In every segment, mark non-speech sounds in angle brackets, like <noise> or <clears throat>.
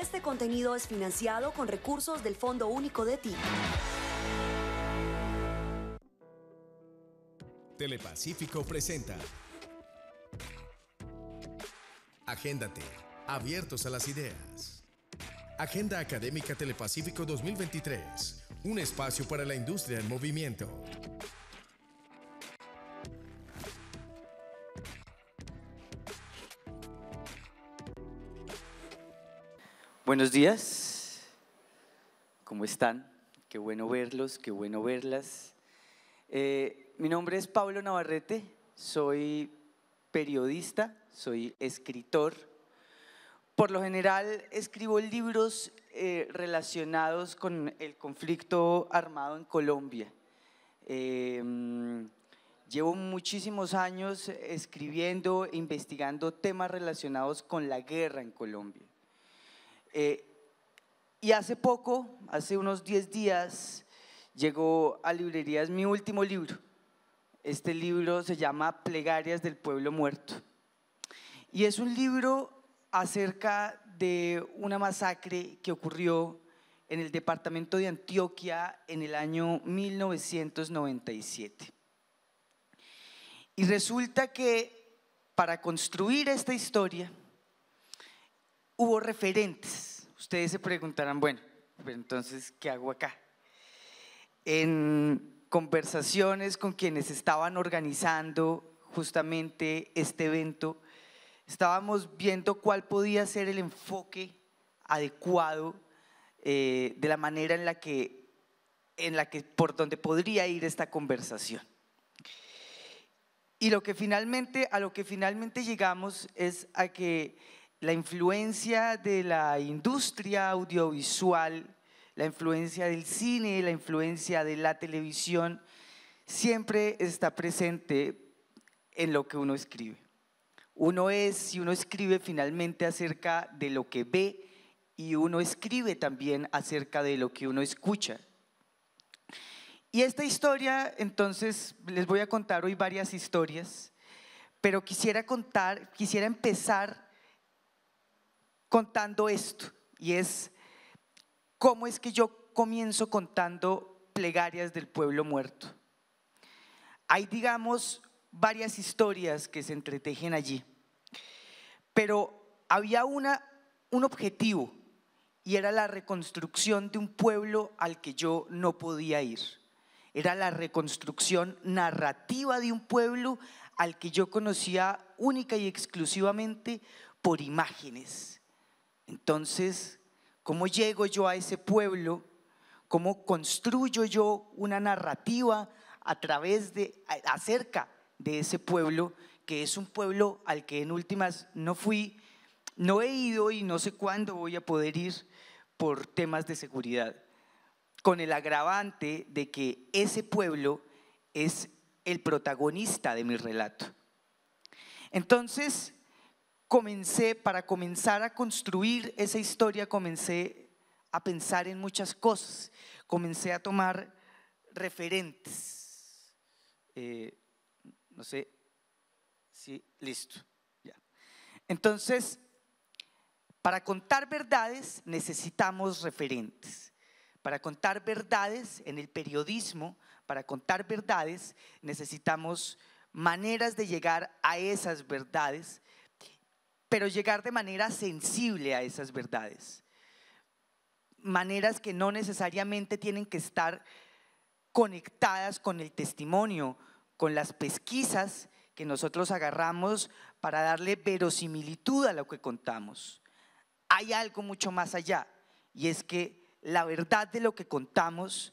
Este contenido es financiado con recursos del Fondo Único de Ti. Telepacífico presenta. Agéndate. Abiertos a las ideas. Agenda Académica Telepacífico 2023. Un espacio para la industria en movimiento. Buenos días, ¿cómo están? Qué bueno verlos, qué bueno verlas. Eh, mi nombre es Pablo Navarrete, soy periodista, soy escritor. Por lo general escribo libros eh, relacionados con el conflicto armado en Colombia. Em, llevo muchísimos años escribiendo, investigando temas relacionados con la guerra en Colombia. Eh, y hace poco, hace unos 10 días, llegó a librerías mi último libro. Este libro se llama Plegarias del Pueblo Muerto. Y es un libro acerca de una masacre que ocurrió en el departamento de Antioquia en el año 1997. Y resulta que para construir esta historia, hubo referentes. Ustedes se preguntarán, bueno, pero pues entonces, ¿qué hago acá? En conversaciones con quienes estaban organizando justamente este evento, estábamos viendo cuál podía ser el enfoque adecuado eh, de la manera en la que, en la que, por donde podría ir esta conversación. Y lo que finalmente, a lo que finalmente llegamos es a que la influencia de la industria audiovisual, la influencia del cine, la influencia de la televisión, siempre está presente en lo que uno escribe. Uno es, si uno escribe finalmente acerca de lo que ve y uno escribe también acerca de lo que uno escucha. Y esta historia, entonces, les voy a contar hoy varias historias, pero quisiera contar, quisiera empezar contando esto y es cómo es que yo comienzo contando plegarias del pueblo muerto. Hay, digamos, varias historias que se entretejen allí, pero había una, un objetivo y era la reconstrucción de un pueblo al que yo no podía ir. Era la reconstrucción narrativa de un pueblo al que yo conocía única y exclusivamente por imágenes. Entonces, ¿cómo llego yo a ese pueblo? ¿Cómo construyo yo una narrativa a través acerca de ese pueblo, que es un pueblo al que en últimas no fui, no he ido y no sé cuándo voy a poder ir por temas de seguridad, con el agravante de que ese pueblo es el protagonista de mi relato. Entonces, comencé, para comenzar a construir esa historia, comencé a pensar en muchas cosas, comencé a tomar referentes. Eh, no sé sí, listo. Ya. Entonces, para contar verdades necesitamos referentes. Para contar verdades en el periodismo, para contar verdades necesitamos maneras de llegar a esas verdades pero llegar de manera sensible a esas verdades. Maneras que no necesariamente tienen que estar conectadas con el testimonio, con las pesquisas que nosotros agarramos para darle verosimilitud a lo que contamos. Hay algo mucho más allá y es que la verdad de lo que contamos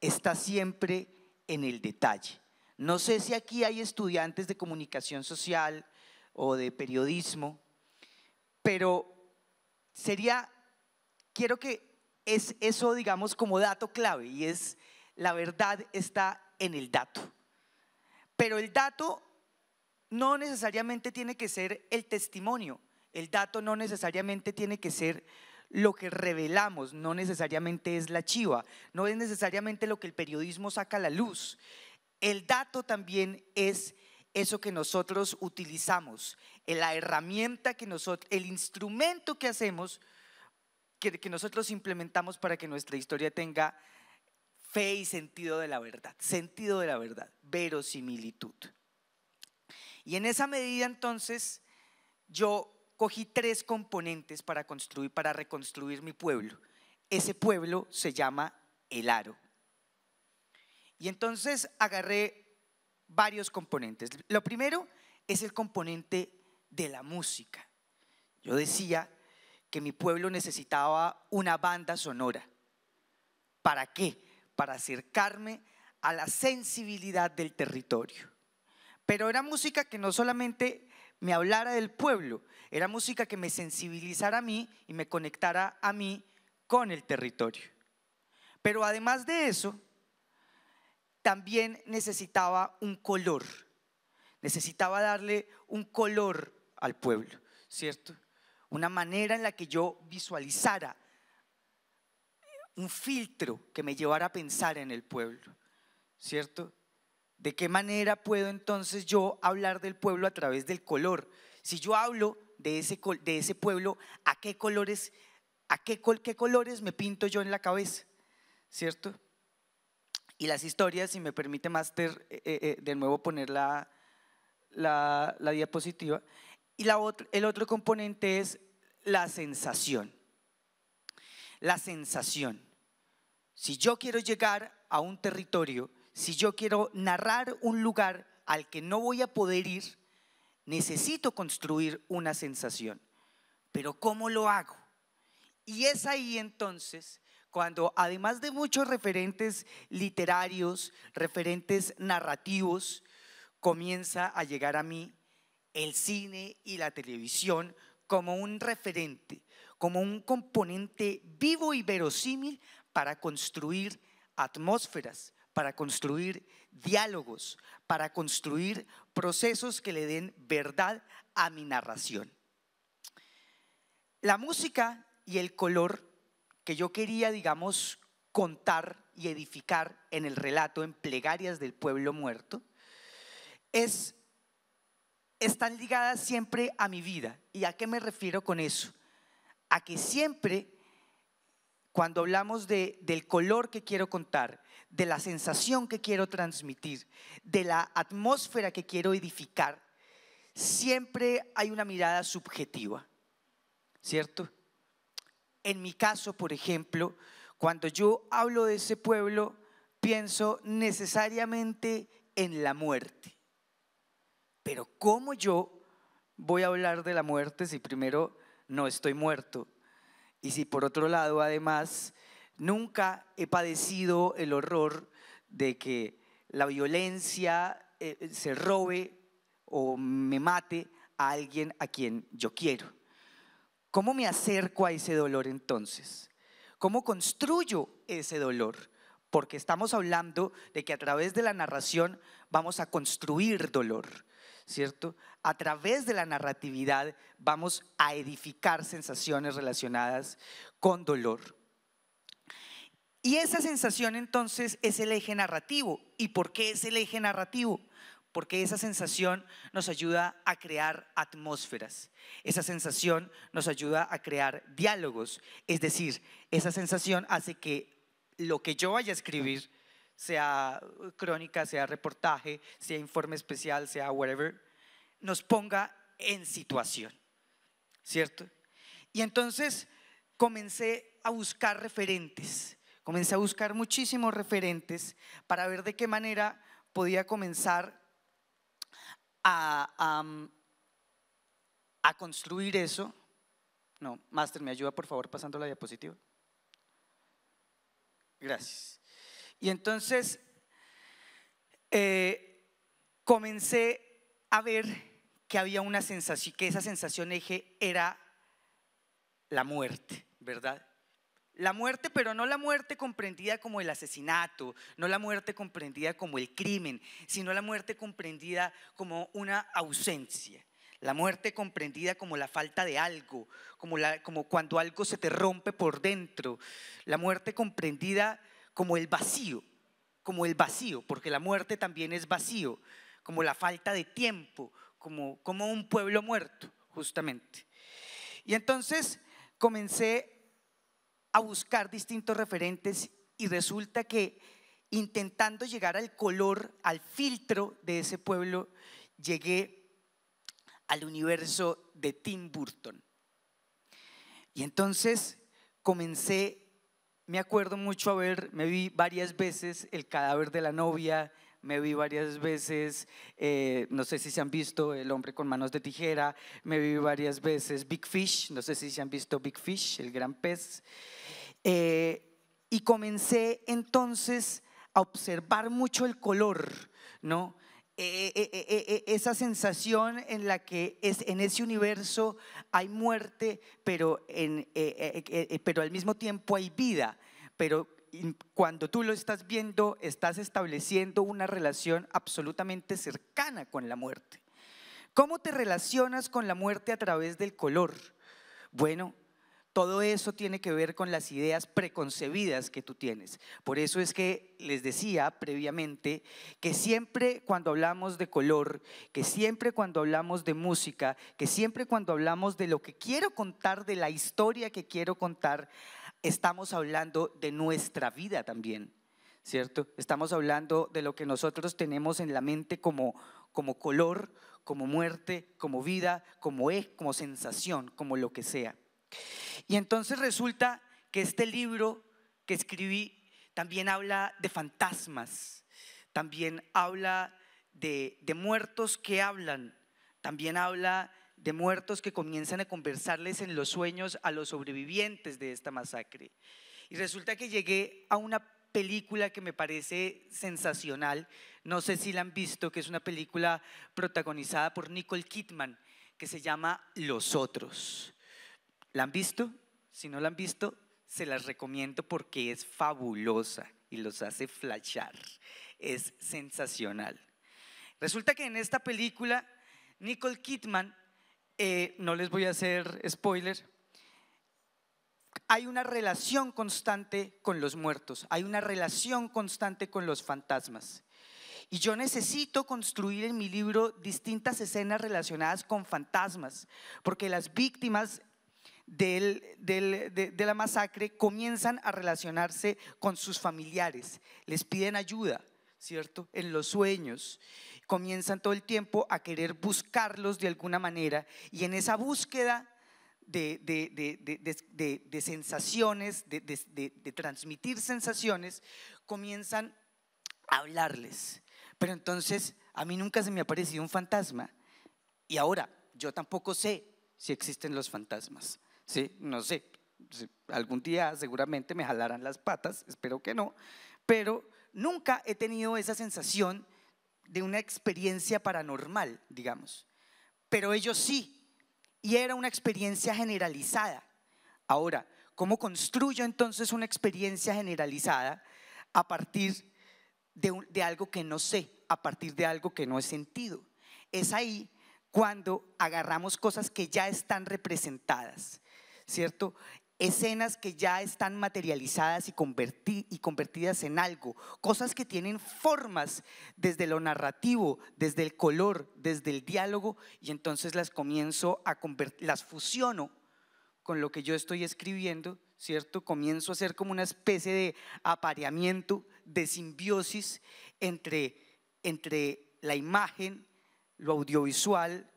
está siempre en el detalle. No sé si aquí hay estudiantes de comunicación social o de periodismo pero sería, quiero que es eso, digamos, como dato clave y es la verdad está en el dato. Pero el dato no necesariamente tiene que ser el testimonio, el dato no necesariamente tiene que ser lo que revelamos, no necesariamente es la chiva, no es necesariamente lo que el periodismo saca a la luz. El dato también es eso que nosotros utilizamos, eh, la herramienta que nosotros, el instrumento que hacemos, que, que nosotros implementamos para que nuestra historia tenga fe y sentido de la verdad, sentido de la verdad, verosimilitud. Y en esa medida entonces yo cogí tres componentes para construir, para reconstruir mi pueblo. Ese pueblo se llama El Aro. Y entonces agarré varios componentes. Lo primero es el componente de la música. Yo decía que mi pueblo necesitaba una banda sonora. ¿Para qué? Para acercarme a la sensibilidad del territorio. Pero era música que no solamente me hablara del pueblo, era música que me sensibilizara a mí y me conectara a mí con el territorio. Pero además de eso, también necesitaba un color, necesitaba darle un color al pueblo, ¿cierto? Una manera en la que yo visualizara, un filtro que me llevara a pensar en el pueblo, ¿cierto? ¿De qué manera puedo entonces yo hablar del pueblo a través del color? Si yo hablo de ese, de ese pueblo, ¿a qué colores, a qué, qué colores me pinto yo en la cabeza? ¿Cierto? Y las historias, si me permite, Master, eh, eh, eh, de nuevo poner la, la, diapositiva. Y el otro componente es la sensación. La sensación. Si yo quiero llegar a un territorio, si yo quiero narrar un lugar al que no voy a poder ir, necesito construir una sensación. Pero ¿cómo lo hago? Y es ahí entonces cuando además de muchos referentes literarios, referentes narrativos, comienza a llegar a mí el cine y la televisión como un referente, como un componente vivo y verosímil para construir atmósferas, para construir diálogos, para construir procesos que le den verdad a mi narración. La música y el color que yo quería, digamos, contar y edificar en el relato en Plegarias del Pueblo Muerto, es, están ligadas siempre a mi vida. ¿Y a qué me refiero con eso? A que siempre, cuando hablamos del color que quiero contar, de la sensación que quiero transmitir, de la atmósfera que quiero edificar, siempre hay una mirada subjetiva, ¿cierto? En mi caso, por ejemplo, cuando yo hablo de ese pueblo, pienso necesariamente en la muerte. Pero ¿cómo yo voy a hablar de la muerte si primero no estoy muerto? Y si por otro lado, además, nunca he padecido el horror de que la violencia eh, se robe o me mate a alguien a quien yo quiero. ¿Cómo me acerco a ese dolor entonces? ¿Cómo construyo ese dolor? Porque estamos hablando de que a través de la narración vamos a construir dolor, ¿cierto? A través de la narratividad vamos a edificar sensaciones relacionadas con dolor. Y esa sensación entonces es el eje narrativo. ¿Y por qué es el eje narrativo? porque esa sensación nos ayuda a crear atmósferas, esa sensación nos ayuda a crear diálogos, es decir, esa sensación hace que lo que yo vaya a escribir, sea crónica, sea reportaje, sea informe especial, sea whatever, nos ponga en situación, ¿cierto? Y entonces comencé a buscar referentes, comencé a buscar muchísimos referentes para ver de qué manera podía comenzar a, construir eso. No, Master, ¿me ayuda por favor pasando la diapositiva? Gracias. Y entonces eh, comencé a ver que había una sensación, que esa sensación eje era la muerte, ¿verdad? La muerte, pero no la muerte comprendida como el asesinato, no la muerte comprendida como el crimen, sino la muerte comprendida como una ausencia. La muerte comprendida como la falta de algo, como, la, como cuando algo se te rompe por dentro. La muerte comprendida como el vacío, como el vacío, porque la muerte también es vacío, como la falta de tiempo, como, como un pueblo muerto, justamente. Y entonces comencé a buscar distintos referentes y resulta que intentando llegar al color, al filtro de ese pueblo, llegué al universo de Tim Burton. Y entonces comencé, me acuerdo mucho a ver, me vi varias veces El cadáver de la novia, me vi varias veces, eh, no sé si se han visto El hombre con manos de tijera, me vi varias veces Big Fish, no sé si se han visto Big Fish, el gran pez. Eh, y comencé entonces a observar mucho el color, ¿no? Eh, esa sensación en la que es, en ese universo hay muerte, pero, en, pero al mismo tiempo hay vida. Pero cuando tú lo estás viendo, estás estableciendo una relación absolutamente cercana con la muerte. ¿Cómo te relacionas con la muerte a través del color? Bueno, todo eso tiene que ver con las ideas preconcebidas que tú tienes. Por eso es que les decía previamente que siempre cuando hablamos de color, que siempre cuando hablamos de música, que siempre cuando hablamos de lo que quiero contar, de la historia que quiero contar, estamos hablando de nuestra vida también, ¿cierto? Estamos hablando de lo que nosotros tenemos en la mente como, como color, como muerte, como vida, como es, como sensación, como lo que sea. Y entonces resulta que este libro que escribí también habla de fantasmas, también habla de, de muertos que hablan, también habla de muertos que comienzan a conversarles en los sueños a los sobrevivientes de esta masacre. Y resulta que llegué a una película que me parece sensacional, no sé si la han visto, que es una película protagonizada por Nicole Kidman, que se llama Los Otros. ¿La han visto? Si no la han visto, se las recomiendo porque es fabulosa y los hace flashar. Es sensacional. Resulta que en esta película, Nicole Kidman eh, no les voy a hacer spoiler, hay una relación constante con los muertos, hay una relación constante con los fantasmas. Y yo necesito construir en mi libro distintas escenas relacionadas con fantasmas, porque las víctimas de la masacre comienzan a relacionarse con sus familiares, les piden ayuda, ¿cierto? En los sueños comienzan todo el tiempo a querer buscarlos de alguna manera y en esa búsqueda de, sensaciones, de transmitir sensaciones, comienzan a hablarles. Pero entonces a mí nunca se me ha parecido un fantasma y ahora yo tampoco sé si existen los fantasmas, ¿sí? No sé, algún día seguramente me jalarán las patas, espero que no, pero nunca he tenido esa sensación de una experiencia paranormal, digamos. Pero ellos sí, y era una experiencia generalizada. Ahora, ¿cómo construyo entonces una experiencia generalizada a partir de, algo que no sé, a partir de algo que no he sentido? Es ahí cuando agarramos cosas que ya están representadas, ¿cierto? escenas que ya están materializadas y, y convertidas en algo, cosas que tienen formas desde lo narrativo, desde el color, desde el diálogo, y entonces las comienzo a las fusiono con lo que yo estoy escribiendo, ¿cierto? Comienzo a hacer como una especie de apareamiento, de simbiosis entre, entre la imagen, lo audiovisual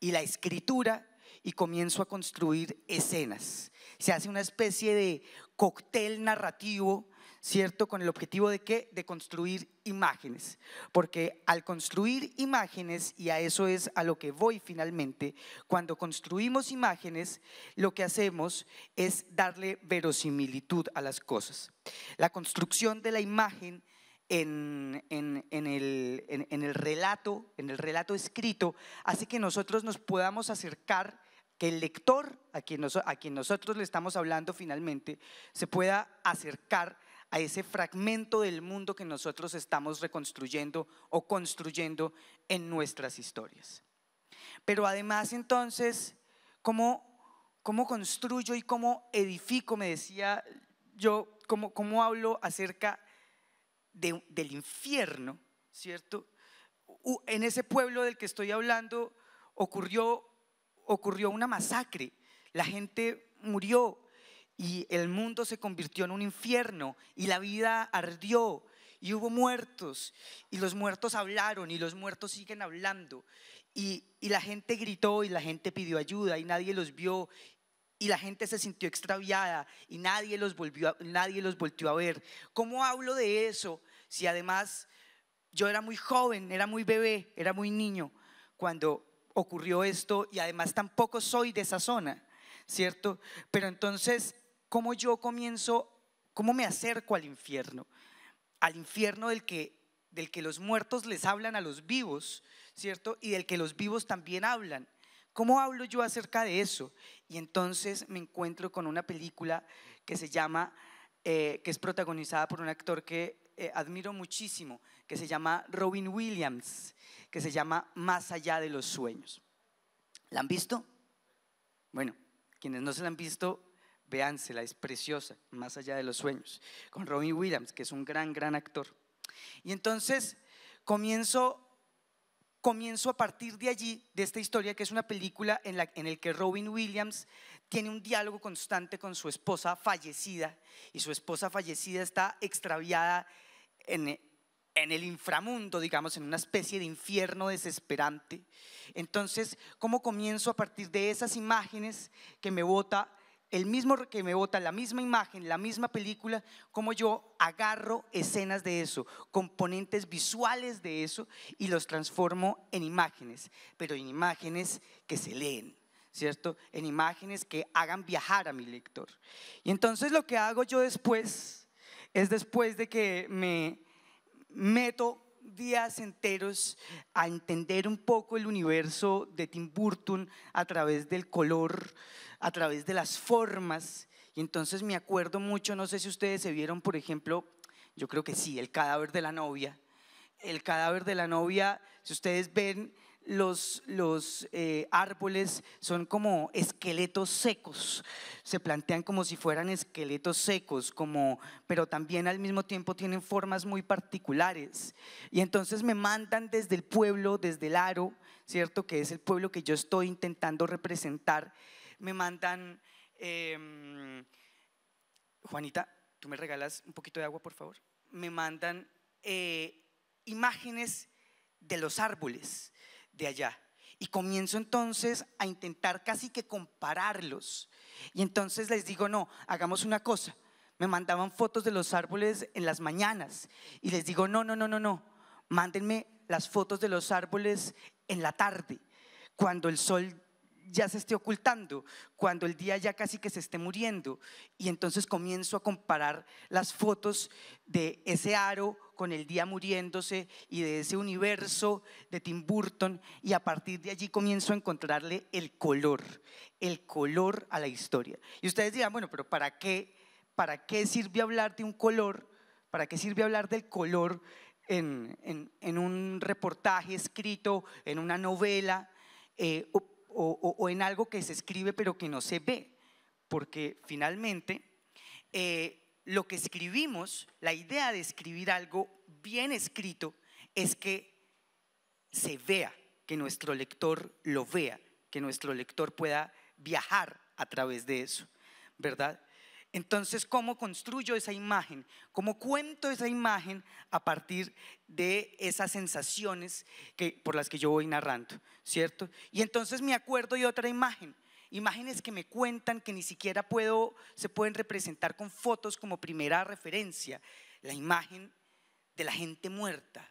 y la escritura y comienzo a construir escenas se hace una especie de cóctel narrativo, ¿cierto? Con el objetivo de qué? De construir imágenes. Porque al construir imágenes, y a eso es a lo que voy finalmente, cuando construimos imágenes, lo que hacemos es darle verosimilitud a las cosas. La construcción de la imagen en, el, en, el relato, en el relato escrito, hace que nosotros nos podamos acercar que el lector a quien, nosotros le estamos hablando finalmente se pueda acercar a ese fragmento del mundo que nosotros estamos reconstruyendo o construyendo en nuestras historias. Pero además entonces, ¿cómo, construyo y cómo edifico? Me decía yo, ¿cómo, hablo acerca del infierno, ¿cierto? En ese pueblo del que estoy hablando ocurrió ocurrió una masacre, la gente murió y el mundo se convirtió en un infierno y la vida ardió y hubo muertos y los muertos hablaron y los muertos siguen hablando y, la gente gritó y la gente pidió ayuda y nadie los vio y la gente se sintió extraviada y nadie los, volvió, nadie los volvió a ver. ¿Cómo hablo de eso si además yo era muy joven, era muy bebé, era muy niño cuando ocurrió esto y además tampoco soy de esa zona, ¿cierto? Pero entonces, ¿cómo yo comienzo, cómo me acerco al infierno? Al infierno del que, del que los muertos les hablan a los vivos, ¿cierto? Y del que los vivos también hablan. ¿Cómo hablo yo acerca de eso? Y entonces me encuentro con una película que se llama, eh, que es protagonizada por un actor que eh, admiro muchísimo, que se llama Robin Williams, que se llama Más allá de los sueños. ¿La han visto? Bueno, quienes no se la han visto, véansela, es preciosa, Más allá de los sueños, con Robin Williams, que es un gran, gran actor. Y entonces comienzo comienzo a partir de allí, de esta historia, que es una película en la en el que Robin Williams tiene un diálogo constante con su esposa fallecida, y su esposa fallecida está extraviada en, en el inframundo, digamos, en una especie de infierno desesperante. Entonces, ¿cómo comienzo a partir de esas imágenes que me bota, el mismo que me bota la misma imagen, la misma película, cómo yo agarro escenas de eso, componentes visuales de eso y los transformo en imágenes, pero en imágenes que se leen? ¿Cierto? En imágenes que hagan viajar a mi lector. Y entonces lo que hago yo después es después de que me meto días enteros a entender un poco el universo de Tim Burton a través del color, a través de las formas. Y entonces me acuerdo mucho, no sé si ustedes se vieron, por ejemplo, yo creo que sí, el cadáver de la novia. El cadáver de la novia, si ustedes ven los, eh, árboles son como esqueletos secos, se plantean como si fueran esqueletos secos, pero también al mismo tiempo tienen formas muy particulares. Y entonces me mandan desde el pueblo, desde el aro, ¿cierto? Que es el pueblo que yo estoy intentando representar, me mandan... Em, Juanita, ¿tú me regalas un poquito de agua, por favor? Me mandan eh, imágenes de los árboles de allá. Y comienzo entonces a intentar casi que compararlos. Y entonces les digo, no, hagamos una cosa. Me mandaban fotos de los árboles en las mañanas. Y les digo, no, no, no, no, no. Mándenme las fotos de los árboles en la tarde, cuando el sol ya se esté ocultando, cuando el día ya casi que se esté muriendo. Y entonces comienzo a comparar las fotos de ese aro con el día muriéndose y de ese universo de Tim Burton y a partir de allí comienzo a encontrarle el color, el color a la historia. Y ustedes dirán, bueno, pero ¿para qué, para qué sirve hablar de un color? ¿Para qué sirve hablar del color en, un reportaje escrito, en una novela eh, o, en algo que se escribe pero que no se ve? Porque finalmente... Eh, lo que escribimos, la idea de escribir algo bien escrito es que se vea, que nuestro lector lo vea, que nuestro lector pueda viajar a través de eso, ¿verdad? Entonces, ¿cómo construyo esa imagen? ¿Cómo cuento esa imagen a partir de esas sensaciones que, por las que yo voy narrando, ¿cierto? Y entonces me acuerdo de otra imagen Imágenes que me cuentan que ni siquiera puedo, se pueden representar con fotos como primera referencia. La imagen de la gente muerta,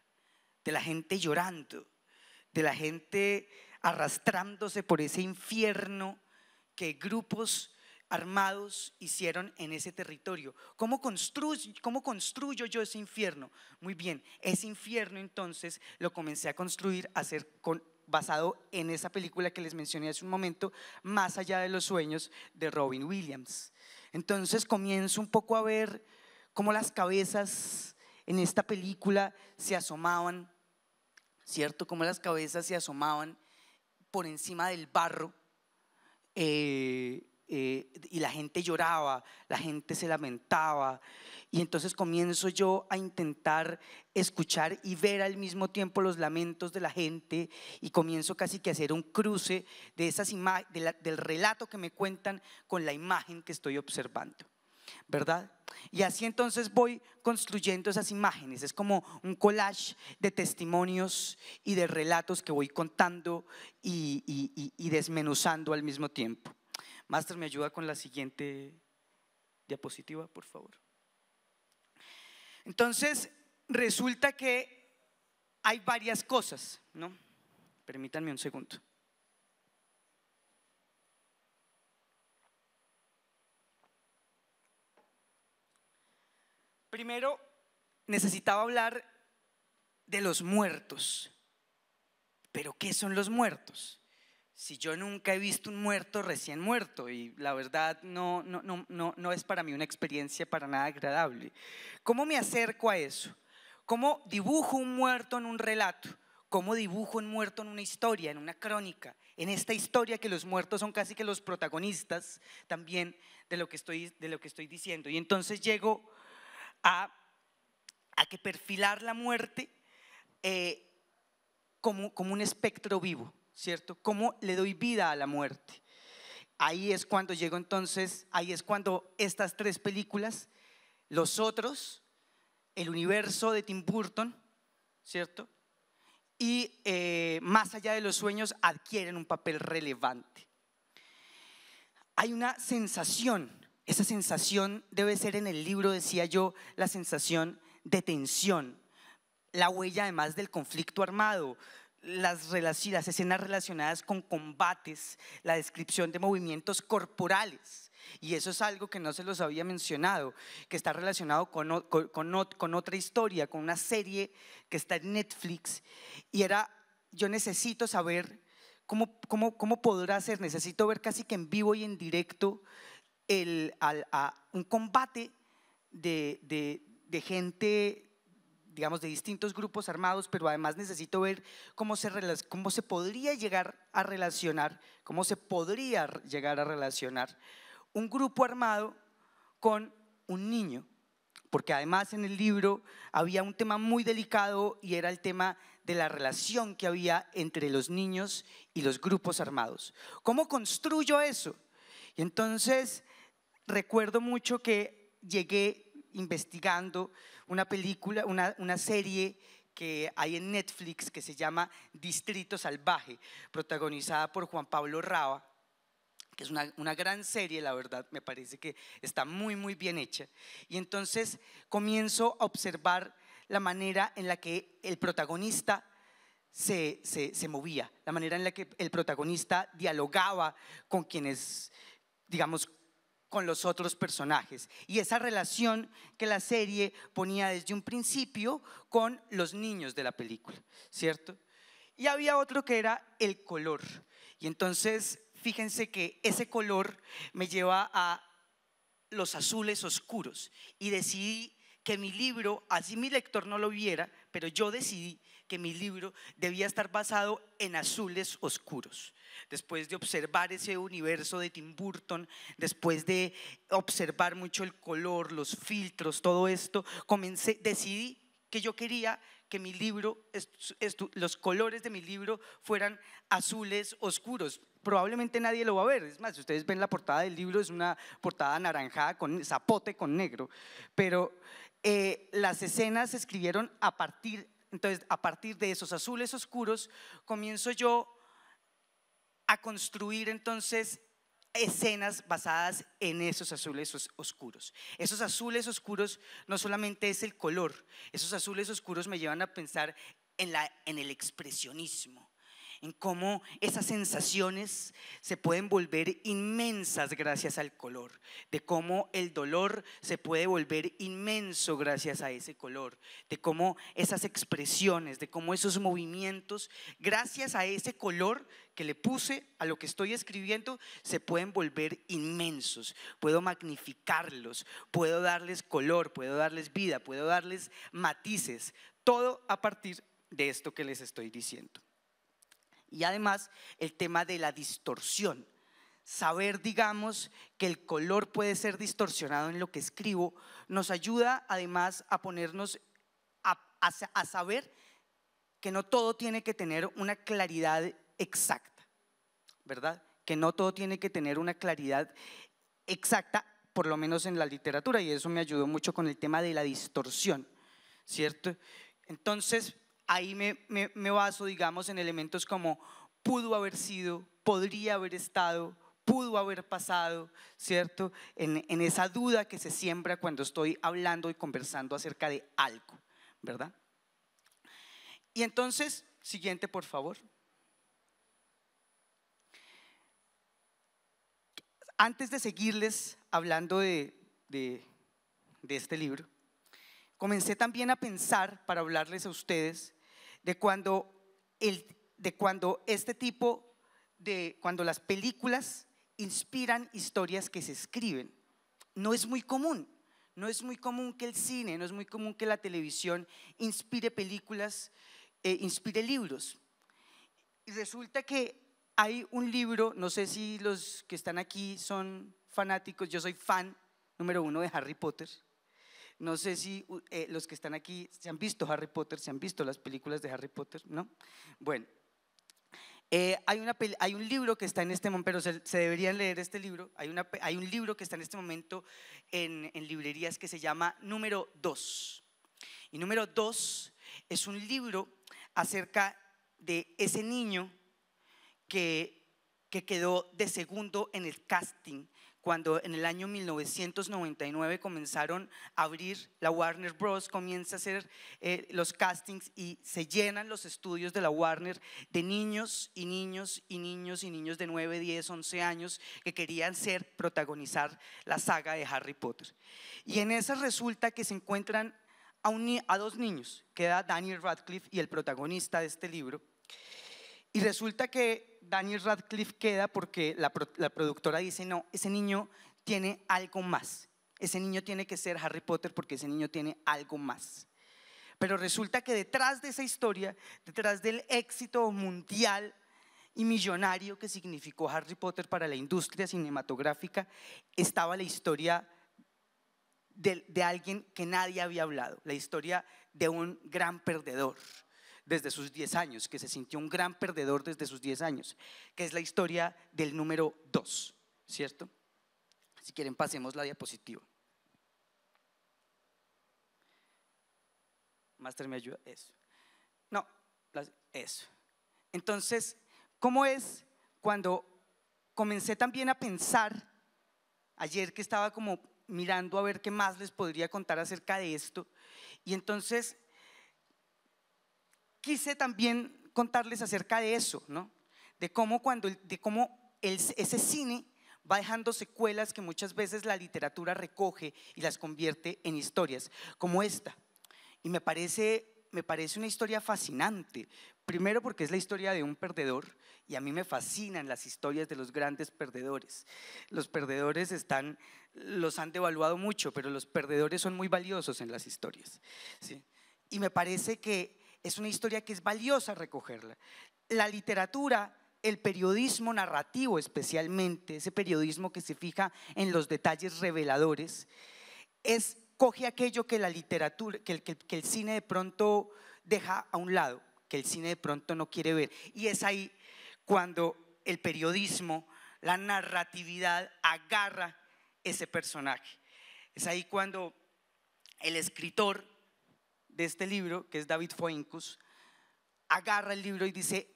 de la gente llorando, de la gente arrastrándose por ese infierno que grupos armados hicieron en ese territorio. ¿Cómo construyo, ¿Cómo construyo yo ese infierno? Muy bien, ese infierno entonces lo comencé a construir a hacer con basado en esa película que les mencioné hace un momento, Más allá de los sueños de Robin Williams. Entonces comienzo un poco a ver cómo las cabezas en esta película se asomaban, ¿cierto? Cómo las cabezas se asomaban por encima del barro. Eh, eh, y la gente lloraba, la gente se lamentaba. Y entonces comienzo yo a intentar escuchar y ver al mismo tiempo los lamentos de la gente y comienzo casi que a hacer un cruce de esas del relato que me cuentan con la imagen que estoy observando. ¿Verdad? Y así entonces voy construyendo esas imágenes. Es como un collage de testimonios y de relatos que voy contando y desmenuzando al mismo tiempo. Master, ¿me ayuda con la siguiente diapositiva, por favor? Entonces, resulta que hay varias cosas, ¿no? Permítanme un segundo. Primero, necesitaba hablar de los muertos. ¿Pero qué son los muertos? si yo nunca he visto un muerto recién muerto y la verdad no, es para mí una experiencia para nada agradable. ¿Cómo me acerco a eso? ¿Cómo dibujo un muerto en un relato? ¿Cómo dibujo un muerto en una historia, en una crónica? En esta historia que los muertos son casi que los protagonistas también de lo que estoy, de lo que estoy diciendo. Y entonces llego a, que perfilar la muerte eh, como un espectro vivo ¿cierto? ¿Cómo le doy vida a la muerte? Ahí es cuando llego entonces, ahí es cuando estas tres películas, Los Otros, El Universo de Tim Burton, ¿cierto? Y eh, Más allá de los sueños adquieren un papel relevante. Hay una sensación, esa sensación debe ser en el libro, decía yo, la sensación de tensión, la huella además del conflicto armado, las, escenas relacionadas con combates, la descripción de movimientos corporales. Y eso es algo que no se los había mencionado, que está relacionado con, con, otra historia, con una serie que está en Netflix. Y era, yo necesito saber cómo, cómo, cómo podrá ser, necesito ver casi que en vivo y en directo a un combate de, de, de gente digamos, de distintos grupos armados, pero además necesito ver cómo se, cómo se podría llegar a relacionar, cómo se podría llegar a relacionar un grupo armado con un niño, porque además en el libro había un tema muy delicado y era el tema de la relación que había entre los niños y los grupos armados. ¿Cómo construyo eso? Y entonces recuerdo mucho que llegué investigando una película, una, serie que hay en Netflix que se llama Distrito Salvaje, protagonizada por Juan Pablo Raba, que es una, gran serie, la verdad, me parece que está muy, muy bien hecha. Y entonces comienzo a observar la manera en la que el protagonista se, se movía, la manera en la que el protagonista dialogaba con quienes, digamos, con los otros personajes. Y esa relación que la serie ponía desde un principio con los niños de la película, ¿cierto? Y había otro que era el color. Y entonces, fíjense que ese color me lleva a los azules oscuros. Y decidí que mi libro, así mi lector no lo viera, pero yo decidí que mi libro debía estar basado en azules oscuros. Después de observar ese universo de Tim Burton, después de observar mucho el color, los filtros, todo esto, comencé, decidí que yo quería que mi libro, los colores de mi libro fueran azules oscuros. Probablemente nadie lo va a ver. Es más, si ustedes ven la portada del libro, es una portada anaranjada con zapote con negro. Pero eh, las escenas se escribieron a partir entonces, a partir de esos azules oscuros, comienzo yo a construir entonces escenas basadas en esos azules oscuros. Esos azules oscuros no solamente es el color, esos azules oscuros me llevan a pensar en, la, en el expresionismo en cómo esas sensaciones se pueden volver inmensas gracias al color, de cómo el dolor se puede volver inmenso gracias a ese color, de cómo esas expresiones, de cómo esos movimientos, gracias a ese color que le puse a lo que estoy escribiendo, se pueden volver inmensos, puedo magnificarlos, puedo darles color, puedo darles vida, puedo darles matices, todo a partir de esto que les estoy diciendo. Y además el tema de la distorsión. Saber, digamos, que el color puede ser distorsionado en lo que escribo, nos ayuda además a ponernos, a, saber que no todo tiene que tener una claridad exacta, ¿verdad? Que no todo tiene que tener una claridad exacta, por lo menos en la literatura, y eso me ayudó mucho con el tema de la distorsión, ¿cierto? Entonces, ahí me, baso, digamos, en elementos como pudo haber sido, podría haber estado, pudo haber pasado, ¿cierto? En, esa duda que se siembra cuando estoy hablando y conversando acerca de algo, ¿verdad? Y entonces, siguiente, por favor. Antes de seguirles hablando de este libro, comencé también a pensar, para hablarles a ustedes, de cuando, el, de cuando este tipo de, cuando las películas inspiran historias que se escriben. No es muy común, no es muy común que el cine, no es muy común que la televisión inspire películas, eh, inspire libros. Y resulta que hay un libro, no sé si los que están aquí son fanáticos, yo soy fan número uno de Harry Potter. No sé si eh, los que están aquí se han visto Harry Potter, se han visto las películas de Harry Potter, ¿no? Bueno, eh, hay, un libro que está en este momento, pero se, deberían leer este libro. Hay, un libro que está en este momento en, librerías que se llama Número 2. Y Número 2 es un libro acerca de ese niño que quedó de segundo en el casting cuando en el año 1999 comenzaron a abrir la Warner Bros., comienza a hacer eh, los castings y se llenan los estudios de la Warner de niños y niños y niños y niños de 9, 10, 11 años que querían ser, protagonizar la saga de Harry Potter. Y en esa resulta que se encuentran a, a dos niños, queda Daniel Radcliffe y el protagonista de este libro. Y resulta que Daniel Radcliffe queda porque la, productora dice, no, ese niño tiene algo más. Ese niño tiene que ser Harry Potter porque ese niño tiene algo más. Pero resulta que detrás de esa historia, detrás del éxito mundial y millonario que significó Harry Potter para la industria cinematográfica, estaba la historia de alguien que nadie había hablado, la historia de un gran perdedor, desde sus 10 años, que se sintió un gran perdedor desde sus 10 años, que es la historia del número 2, ¿cierto? Si quieren, pasemos la diapositiva. Master, ¿me ayuda? Eso. No, eso. Entonces, ¿cómo es cuando comencé también a pensar, ayer que estaba como mirando a ver qué más les podría contar acerca de esto, y entonces quise también contarles acerca de eso, ¿no? De cómo, cuando, de cómo ese cine va dejando secuelas que muchas veces la literatura recoge y las convierte en historias, como esta. Y me parece, me parece una historia fascinante, primero porque es la historia de un perdedor, y a mí me fascinan las historias de los grandes perdedores. Los perdedores están, los han devaluado mucho, pero los perdedores son muy valiosos en las historias. Y me parece que es una historia que es valiosa recogerla. La literatura, el periodismo narrativo especialmente, ese periodismo que se fija en los detalles reveladores, es, coge aquello que la literatura, que el, que el cine de pronto deja a un lado, que el cine de pronto no quiere ver. Y es ahí cuando el periodismo, la narratividad agarra ese personaje. Es ahí cuando el escritor de este libro, que es David Foincus, agarra el libro y dice,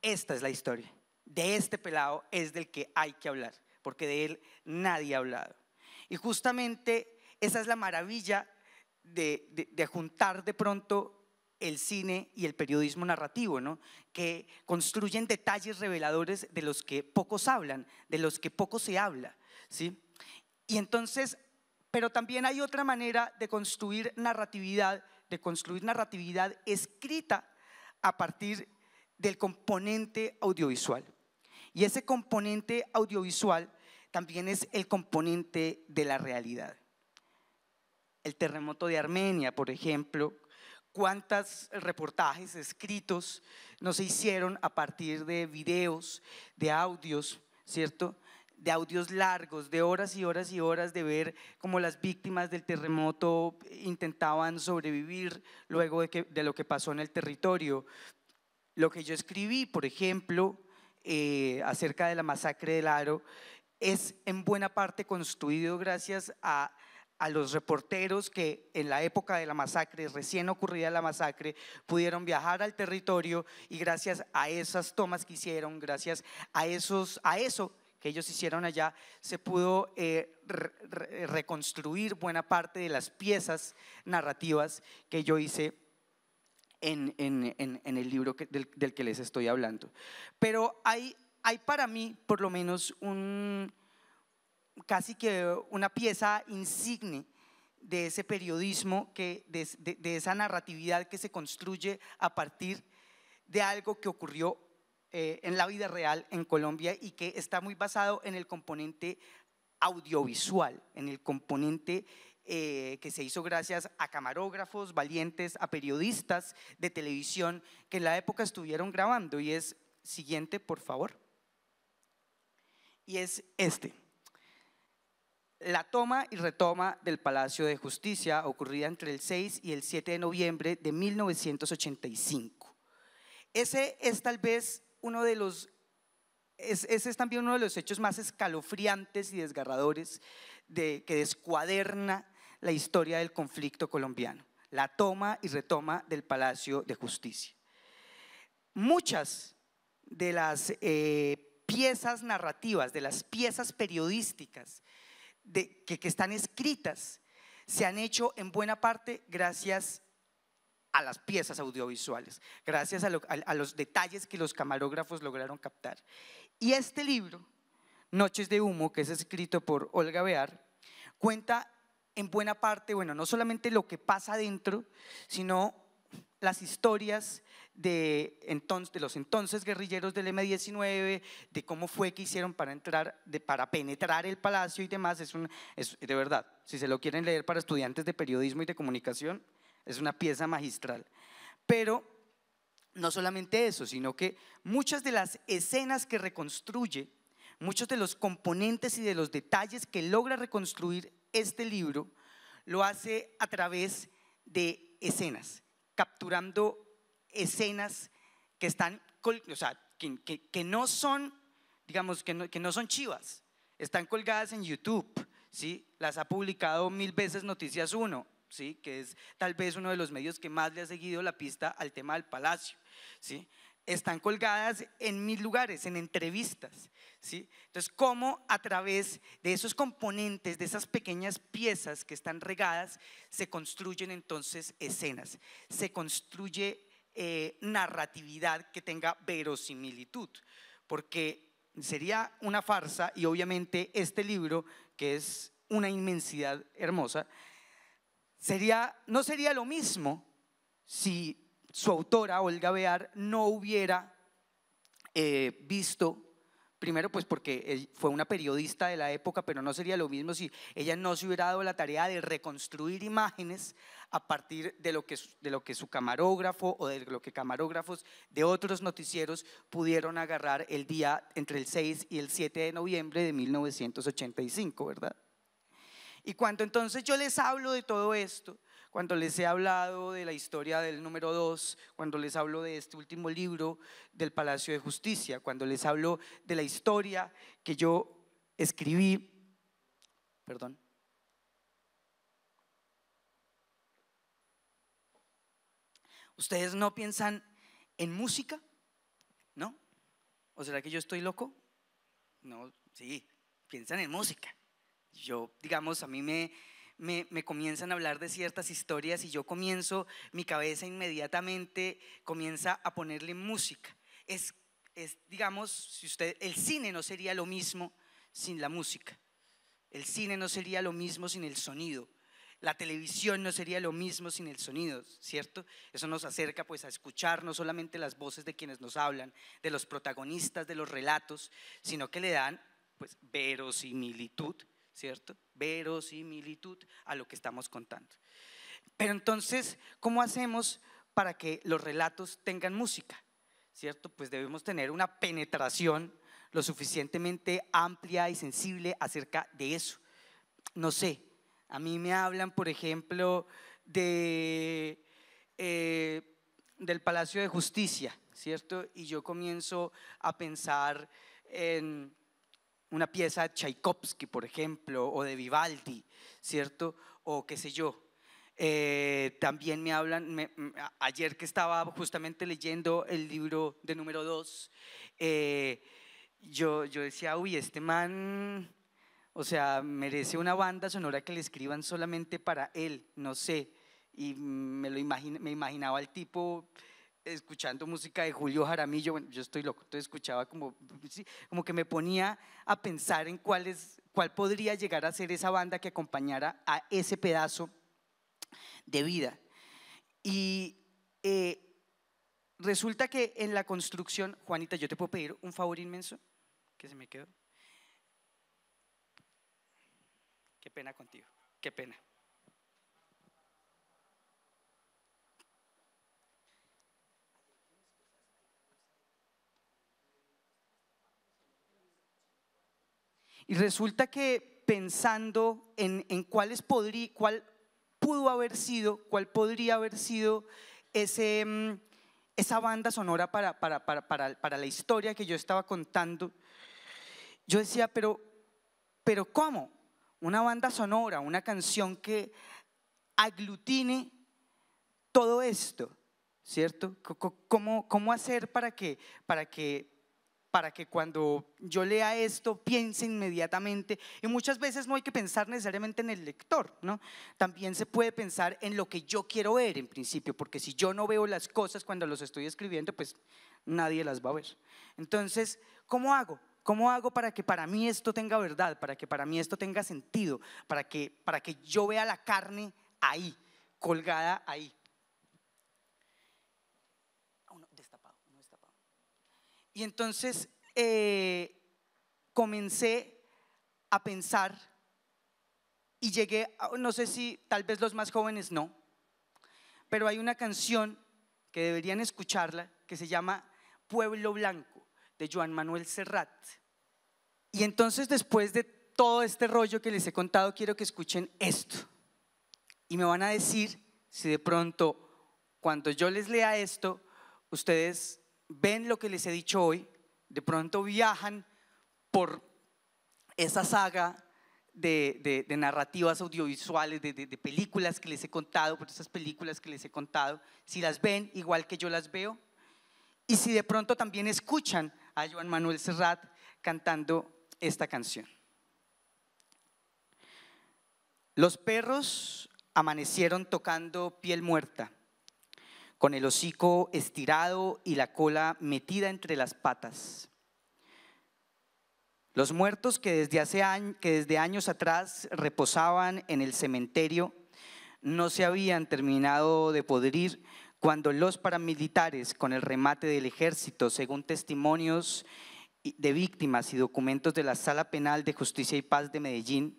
esta es la historia, de este pelado es del que hay que hablar, porque de él nadie ha hablado. Y justamente esa es la maravilla de, de, de juntar de pronto el cine y el periodismo narrativo, ¿no? que construyen detalles reveladores de los que pocos hablan, de los que poco se habla. ¿sí? Y entonces, pero también hay otra manera de construir narratividad de construir narratividad escrita a partir del componente audiovisual. Y ese componente audiovisual también es el componente de la realidad. El terremoto de Armenia, por ejemplo, cuántos reportajes escritos no se hicieron a partir de videos, de audios, ¿cierto? de audios largos, de horas y horas y horas, de ver cómo las víctimas del terremoto intentaban sobrevivir luego de, que, de lo que pasó en el territorio. Lo que yo escribí, por ejemplo, eh, acerca de la masacre del Aro, es en buena parte construido gracias a, a, los reporteros que en la época de la masacre, recién ocurrida la masacre, pudieron viajar al territorio y gracias a esas tomas que hicieron, gracias a, esos, a eso que ellos hicieron allá, se pudo eh, reconstruir buena parte de las piezas narrativas que yo hice en, el libro del, que les estoy hablando. Pero hay, hay para mí, por lo menos, un, casi que una pieza insigne de ese periodismo, que, de esa narratividad que se construye a partir de algo que ocurrió eh, en la vida real en Colombia y que está muy basado en el componente audiovisual, en el componente eh, que se hizo gracias a camarógrafos valientes, a periodistas de televisión que en la época estuvieron grabando. Y es, siguiente, por favor. Y es este. La toma y retoma del Palacio de Justicia ocurrida entre el 6 y el 7 de noviembre de 1985. Ese es tal vez uno de los, es, ese es también uno de los hechos más escalofriantes y desgarradores de, que descuaderna la historia del conflicto colombiano, la toma y retoma del Palacio de Justicia. Muchas de las eh, piezas narrativas, de las piezas periodísticas de, que, que están escritas, se han hecho en buena parte gracias a las piezas audiovisuales, gracias a, los detalles que los camarógrafos lograron captar. Y este libro, Noches de Humo, que es escrito por Olga Bear, cuenta en buena parte, bueno, no solamente lo que pasa adentro, sino las historias de, entonces, de los entonces guerrilleros del M-19, de cómo fue que hicieron para entrar, para penetrar el palacio y demás, es de verdad, si se lo quieren leer para estudiantes de periodismo y de comunicación, es una pieza magistral. Pero no solamente eso, sino que muchas de las escenas que reconstruye, muchos de los componentes y de los detalles que logra reconstruir este libro, lo hace a través de escenas, capturando escenas que están, que, no son, digamos, que que no son chivas, están colgadas en YouTube, ¿sí? Las ha publicado mil veces Noticias 1, ¿sí? que es tal vez uno de los medios que más le ha seguido la pista al tema del palacio. ¿sí? Están colgadas en mil lugares, en entrevistas. ¿sí? Entonces, cómo a través de esos componentes, de esas pequeñas piezas que están regadas, se construyen entonces escenas, se construye eh, narratividad que tenga verosimilitud, porque sería una farsa y obviamente este libro, que es una inmensidad hermosa, sería, no sería lo mismo si su autora, Olga Bear, no hubiera eh, visto, primero pues porque fue una periodista de la época, pero no sería lo mismo si ella no se hubiera dado la tarea de reconstruir imágenes a partir de lo que, de lo que su camarógrafo o de lo que camarógrafos de otros noticieros pudieron agarrar el día entre el 6 y el 7 de noviembre de 1985, ¿verdad? Y cuando entonces yo les hablo de todo esto, cuando les he hablado de la historia del número 2, cuando les hablo de este último libro del Palacio de Justicia, cuando les hablo de la historia que yo escribí, perdón. ¿Ustedes no piensan en música? ¿No? ¿O será que yo estoy loco? No, sí, piensan en música. Yo, digamos, a mí me, comienzan a hablar de ciertas historias y yo comienzo, mi cabeza inmediatamente comienza a ponerle música. Es, digamos, si usted, el cine no sería lo mismo sin la música. El cine no sería lo mismo sin el sonido. La televisión no sería lo mismo sin el sonido, ¿cierto? Eso nos acerca pues a escuchar no solamente las voces de quienes nos hablan, de los protagonistas de los relatos, sino que le dan pues verosimilitud ¿cierto? Verosimilitud a lo que estamos contando. Pero entonces, ¿cómo hacemos para que los relatos tengan música? ¿Cierto? Pues debemos tener una penetración lo suficientemente amplia y sensible acerca de eso. No sé, a mí me hablan, por ejemplo, de, eh, del Palacio de Justicia, ¿cierto? Y yo comienzo a pensar en una pieza de Tchaikovsky, por ejemplo, o de Vivaldi, ¿cierto? O qué sé yo. Eh, también me hablan, ayer que estaba justamente leyendo el libro de número 2, eh, yo, yo decía, uy, este man, o sea, merece una banda sonora que le escriban solamente para él, no sé. Y me, lo me imaginaba al tipo escuchando música de Julio Jaramillo, bueno, yo estoy loco, entonces escuchaba como, como que me ponía a pensar en cuál, es, cuál podría llegar a ser esa banda que acompañara a ese pedazo de vida. Y eh, resulta que en la construcción, Juanita, yo te puedo pedir un favor inmenso, que se me quedó. Qué pena contigo, qué pena. Y resulta que pensando en, cuáles podría, cuál pudo haber sido, cuál podría haber sido ese, mm, esa banda sonora para, para, la historia que yo estaba contando, yo decía, pero, pero ¿cómo? Una banda sonora, una canción que aglutine todo esto, ¿cierto? ¿Cómo, cómo hacer para que, para que para que cuando yo lea esto piense inmediatamente. Y muchas veces no hay que pensar necesariamente en el lector, ¿no? También se puede pensar en lo que yo quiero ver en principio, porque si yo no veo las cosas cuando los estoy escribiendo, pues nadie las va a ver. Entonces, ¿cómo hago? ¿Cómo hago para que para mí esto tenga verdad, para que para mí esto tenga sentido, para que, para que yo vea la carne ahí, colgada ahí? Y entonces eh, comencé a pensar y llegué, no sé si tal vez los más jóvenes no, pero hay una canción que deberían escucharla que se llama Pueblo Blanco de Joan Manuel Serrat. Y entonces después de todo este rollo que les he contado, quiero que escuchen esto. Y me van a decir si de pronto, cuando yo les lea esto, ustedes ven lo que les he dicho hoy, de pronto viajan por esa saga de, narrativas audiovisuales, de, de, películas que les he contado, por esas películas que les he contado, si las ven igual que yo las veo, y si de pronto también escuchan a Joan Manuel Serrat cantando esta canción. Los perros amanecieron tocando piel muerta con el hocico estirado y la cola metida entre las patas. Los muertos que desde, años atrás reposaban en el cementerio no se habían terminado de podrir cuando los paramilitares, con el remate del ejército, según testimonios de víctimas y documentos de la Sala Penal de Justicia y Paz de Medellín,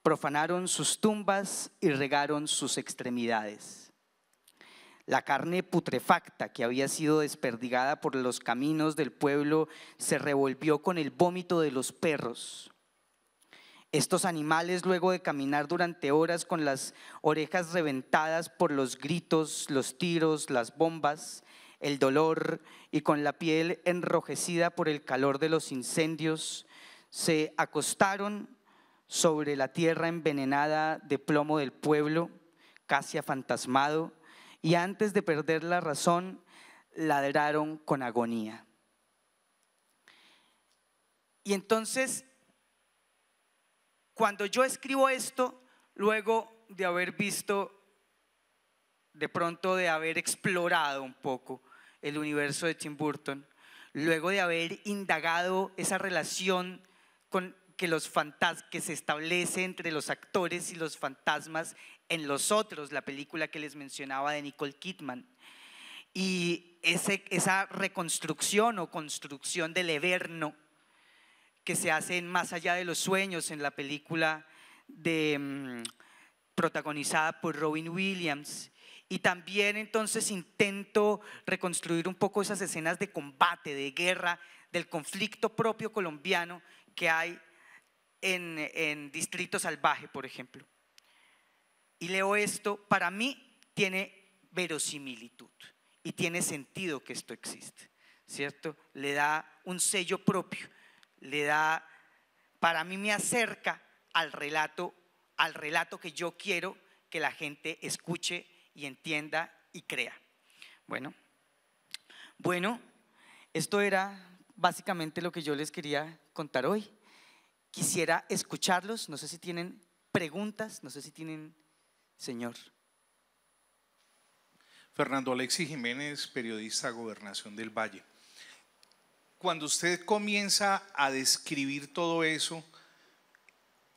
profanaron sus tumbas y regaron sus extremidades. La carne putrefacta que había sido desperdigada por los caminos del pueblo se revolvió con el vómito de los perros. Estos animales, luego de caminar durante horas con las orejas reventadas por los gritos, los tiros, las bombas, el dolor y con la piel enrojecida por el calor de los incendios, se acostaron sobre la tierra envenenada de plomo del pueblo, casi afantasmado, y antes de perder la razón, ladraron con agonía. Y entonces, cuando yo escribo esto, luego de haber visto, de pronto de haber explorado un poco el universo de Tim Burton, luego de haber indagado esa relación con que, los fantas que se establece entre los actores y los fantasmas en Los Otros, la película que les mencionaba de Nicole Kidman. Y ese, esa reconstrucción o construcción del Everno que se hace en Más allá de los sueños, en la película de, mm, protagonizada por Robin Williams. Y también entonces intento reconstruir un poco esas escenas de combate, de guerra, del conflicto propio colombiano que hay en, Distrito Salvaje, por ejemplo. Y leo esto, para mí tiene verosimilitud y tiene sentido que esto existe, ¿cierto? Le da un sello propio, le da, para mí me acerca al relato, al relato que yo quiero que la gente escuche y entienda y crea. Bueno, bueno, esto era básicamente lo que yo les quería contar hoy. Quisiera escucharlos, no sé si tienen preguntas, no sé si tienen, señor. Fernando Alexis Jiménez, periodista Gobernación del Valle. Cuando usted comienza a describir todo eso,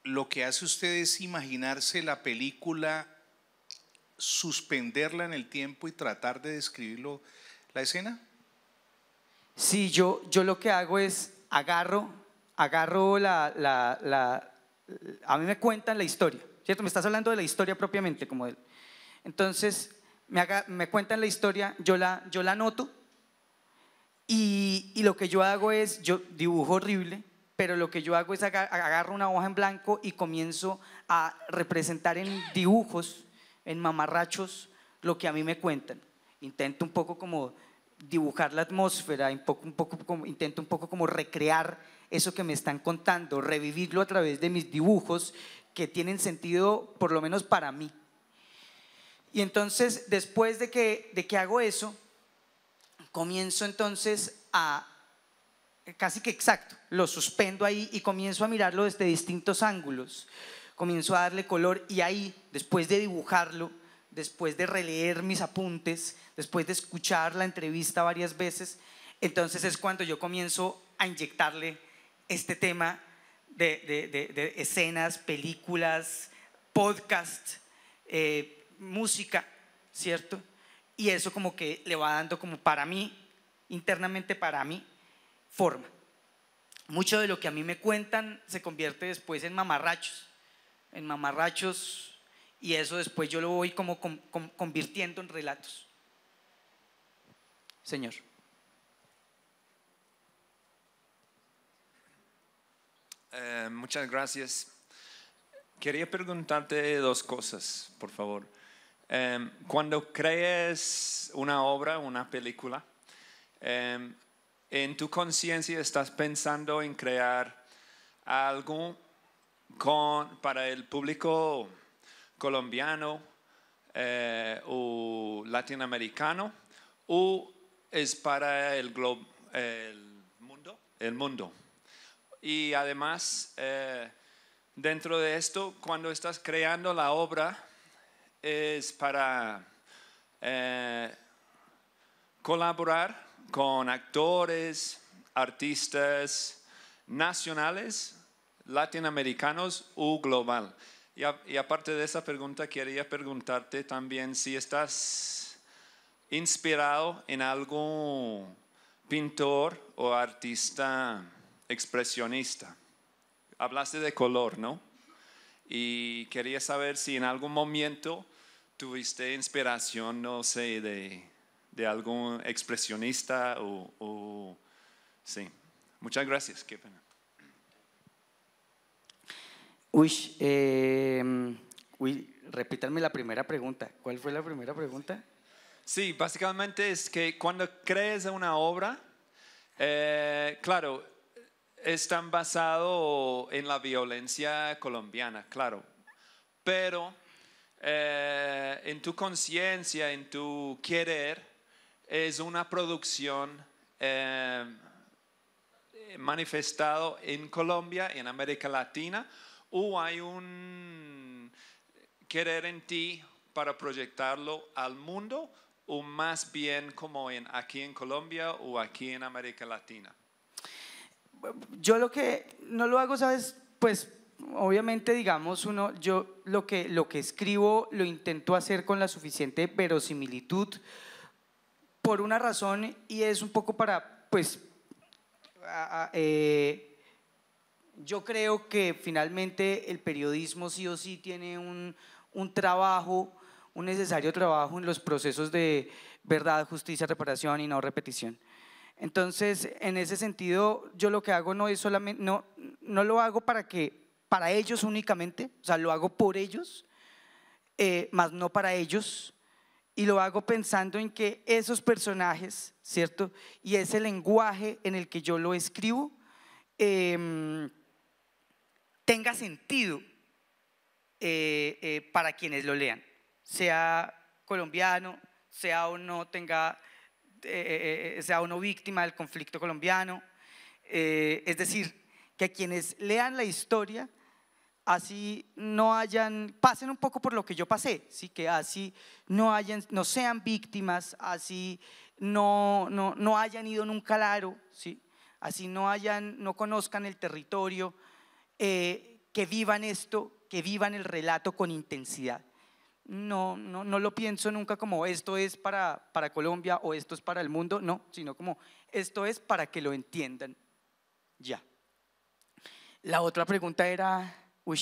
lo que hace usted es imaginarse la película, suspenderla en el tiempo y tratar de describirlo la escena? Sí, yo, yo lo que hago es agarro agarro la, A mí me cuentan la historia, ¿cierto? Me estás hablando de la historia propiamente, como él. Entonces, me, me cuentan la historia, yo la, yo la noto y, lo que yo hago es, yo dibujo horrible, pero lo que yo hago es agarro una hoja en blanco y comienzo a representar en dibujos, en mamarrachos, lo que a mí me cuentan. Intento un poco como dibujar la atmósfera, un poco, intento un poco como recrear eso que me están contando, revivirlo a través de mis dibujos que tienen sentido, por lo menos para mí. Y entonces, después de que, de que hago eso, comienzo entonces a, casi que exacto, lo suspendo ahí y comienzo a mirarlo desde distintos ángulos, comienzo a darle color y ahí, después de dibujarlo, después de releer mis apuntes, después de escuchar la entrevista varias veces, entonces es cuando yo comienzo a inyectarle este tema de, escenas, películas, podcast, eh, música, ¿cierto? Y eso como que le va dando como para mí, internamente para mí, forma. Mucho de lo que a mí me cuentan se convierte después en mamarrachos, en mamarrachos y eso después yo lo voy como convirtiendo en relatos. Señor. Eh, muchas gracias. Quería preguntarte dos cosas, por favor. Em, cuando crees una obra, una película, em, en tu conciencia estás pensando en crear algo con, para el público colombiano o eh, latinoamericano o es para el, mundo. Y además, eh, dentro de esto, cuando estás creando la obra, es para eh, colaborar con actores, artistas nacionales, latinoamericanos o global. Y, aparte de esa pregunta, quería preguntarte también si estás inspirado en algún pintor o artista expresionista. Hablaste de color, ¿no? Y quería saber si en algún momento tuviste inspiración, no sé, de, algún expresionista o, o... Sí. Muchas gracias. Qué pena. Em, uy, eh, repítanme la primera pregunta. ¿Cuál fue la primera pregunta? Sí, básicamente es que cuando crees una obra, eh, claro, está basado en la violencia colombiana, claro, pero eh, en tu conciencia, en tu querer, es una producción eh, manifestado en Colombia, en América Latina, o hay un querer en ti para proyectarlo al mundo o más bien como en aquí en Colombia o aquí en América Latina? Yo lo que no lo hago, sabes, pues obviamente digamos uno yo lo que lo que escribo lo intento hacer con la suficiente verosimilitud por una razón y es un poco para pues eh, yo creo que finalmente el periodismo sí o sí tiene un, un trabajo, un necesario trabajo en los procesos de verdad, justicia, reparación y no repetición. Entonces, en ese sentido, yo lo que hago no es solamente, no, no lo hago para que, para ellos únicamente, o sea, lo hago por ellos, eh, más no para ellos, y lo hago pensando en que esos personajes, ¿cierto? Y ese lenguaje en el que yo lo escribo, em, tenga sentido eh, eh, para quienes lo lean, sea colombiano, sea o no tenga, eh, sea o víctima del conflicto colombiano. es decir, que quienes lean la historia, así no hayan, pasen un poco por lo que yo pasé, ¿sí? que así no, hayan, no sean víctimas, así no, hayan ido nunca claro ¿sí? así no, hayan, no conozcan el territorio, eh, que vivan esto, que vivan el relato con intensidad. No, no, no lo pienso nunca como esto es para, para Colombia o esto es para el mundo, no, sino como esto es para que lo entiendan. Ya. La otra pregunta era, uy,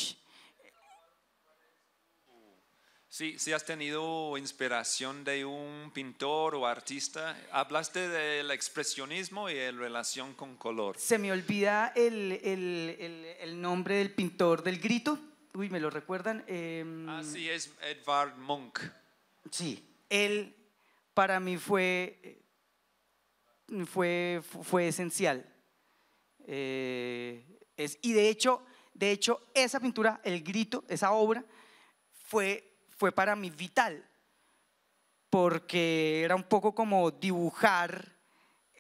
Sí, si, has tenido inspiración de un pintor o artista, hablaste del expresionismo y la relación con color. Se me olvida el, nombre del pintor del grito. Uy, ¿me lo recuerdan? Em, ah, sí, es Edvard Munch. Sí, él para mí fue, fue, fue esencial. Eh, es, y de hecho, de hecho, esa pintura, el grito, esa obra, fue fue para mí vital, porque era un poco como dibujar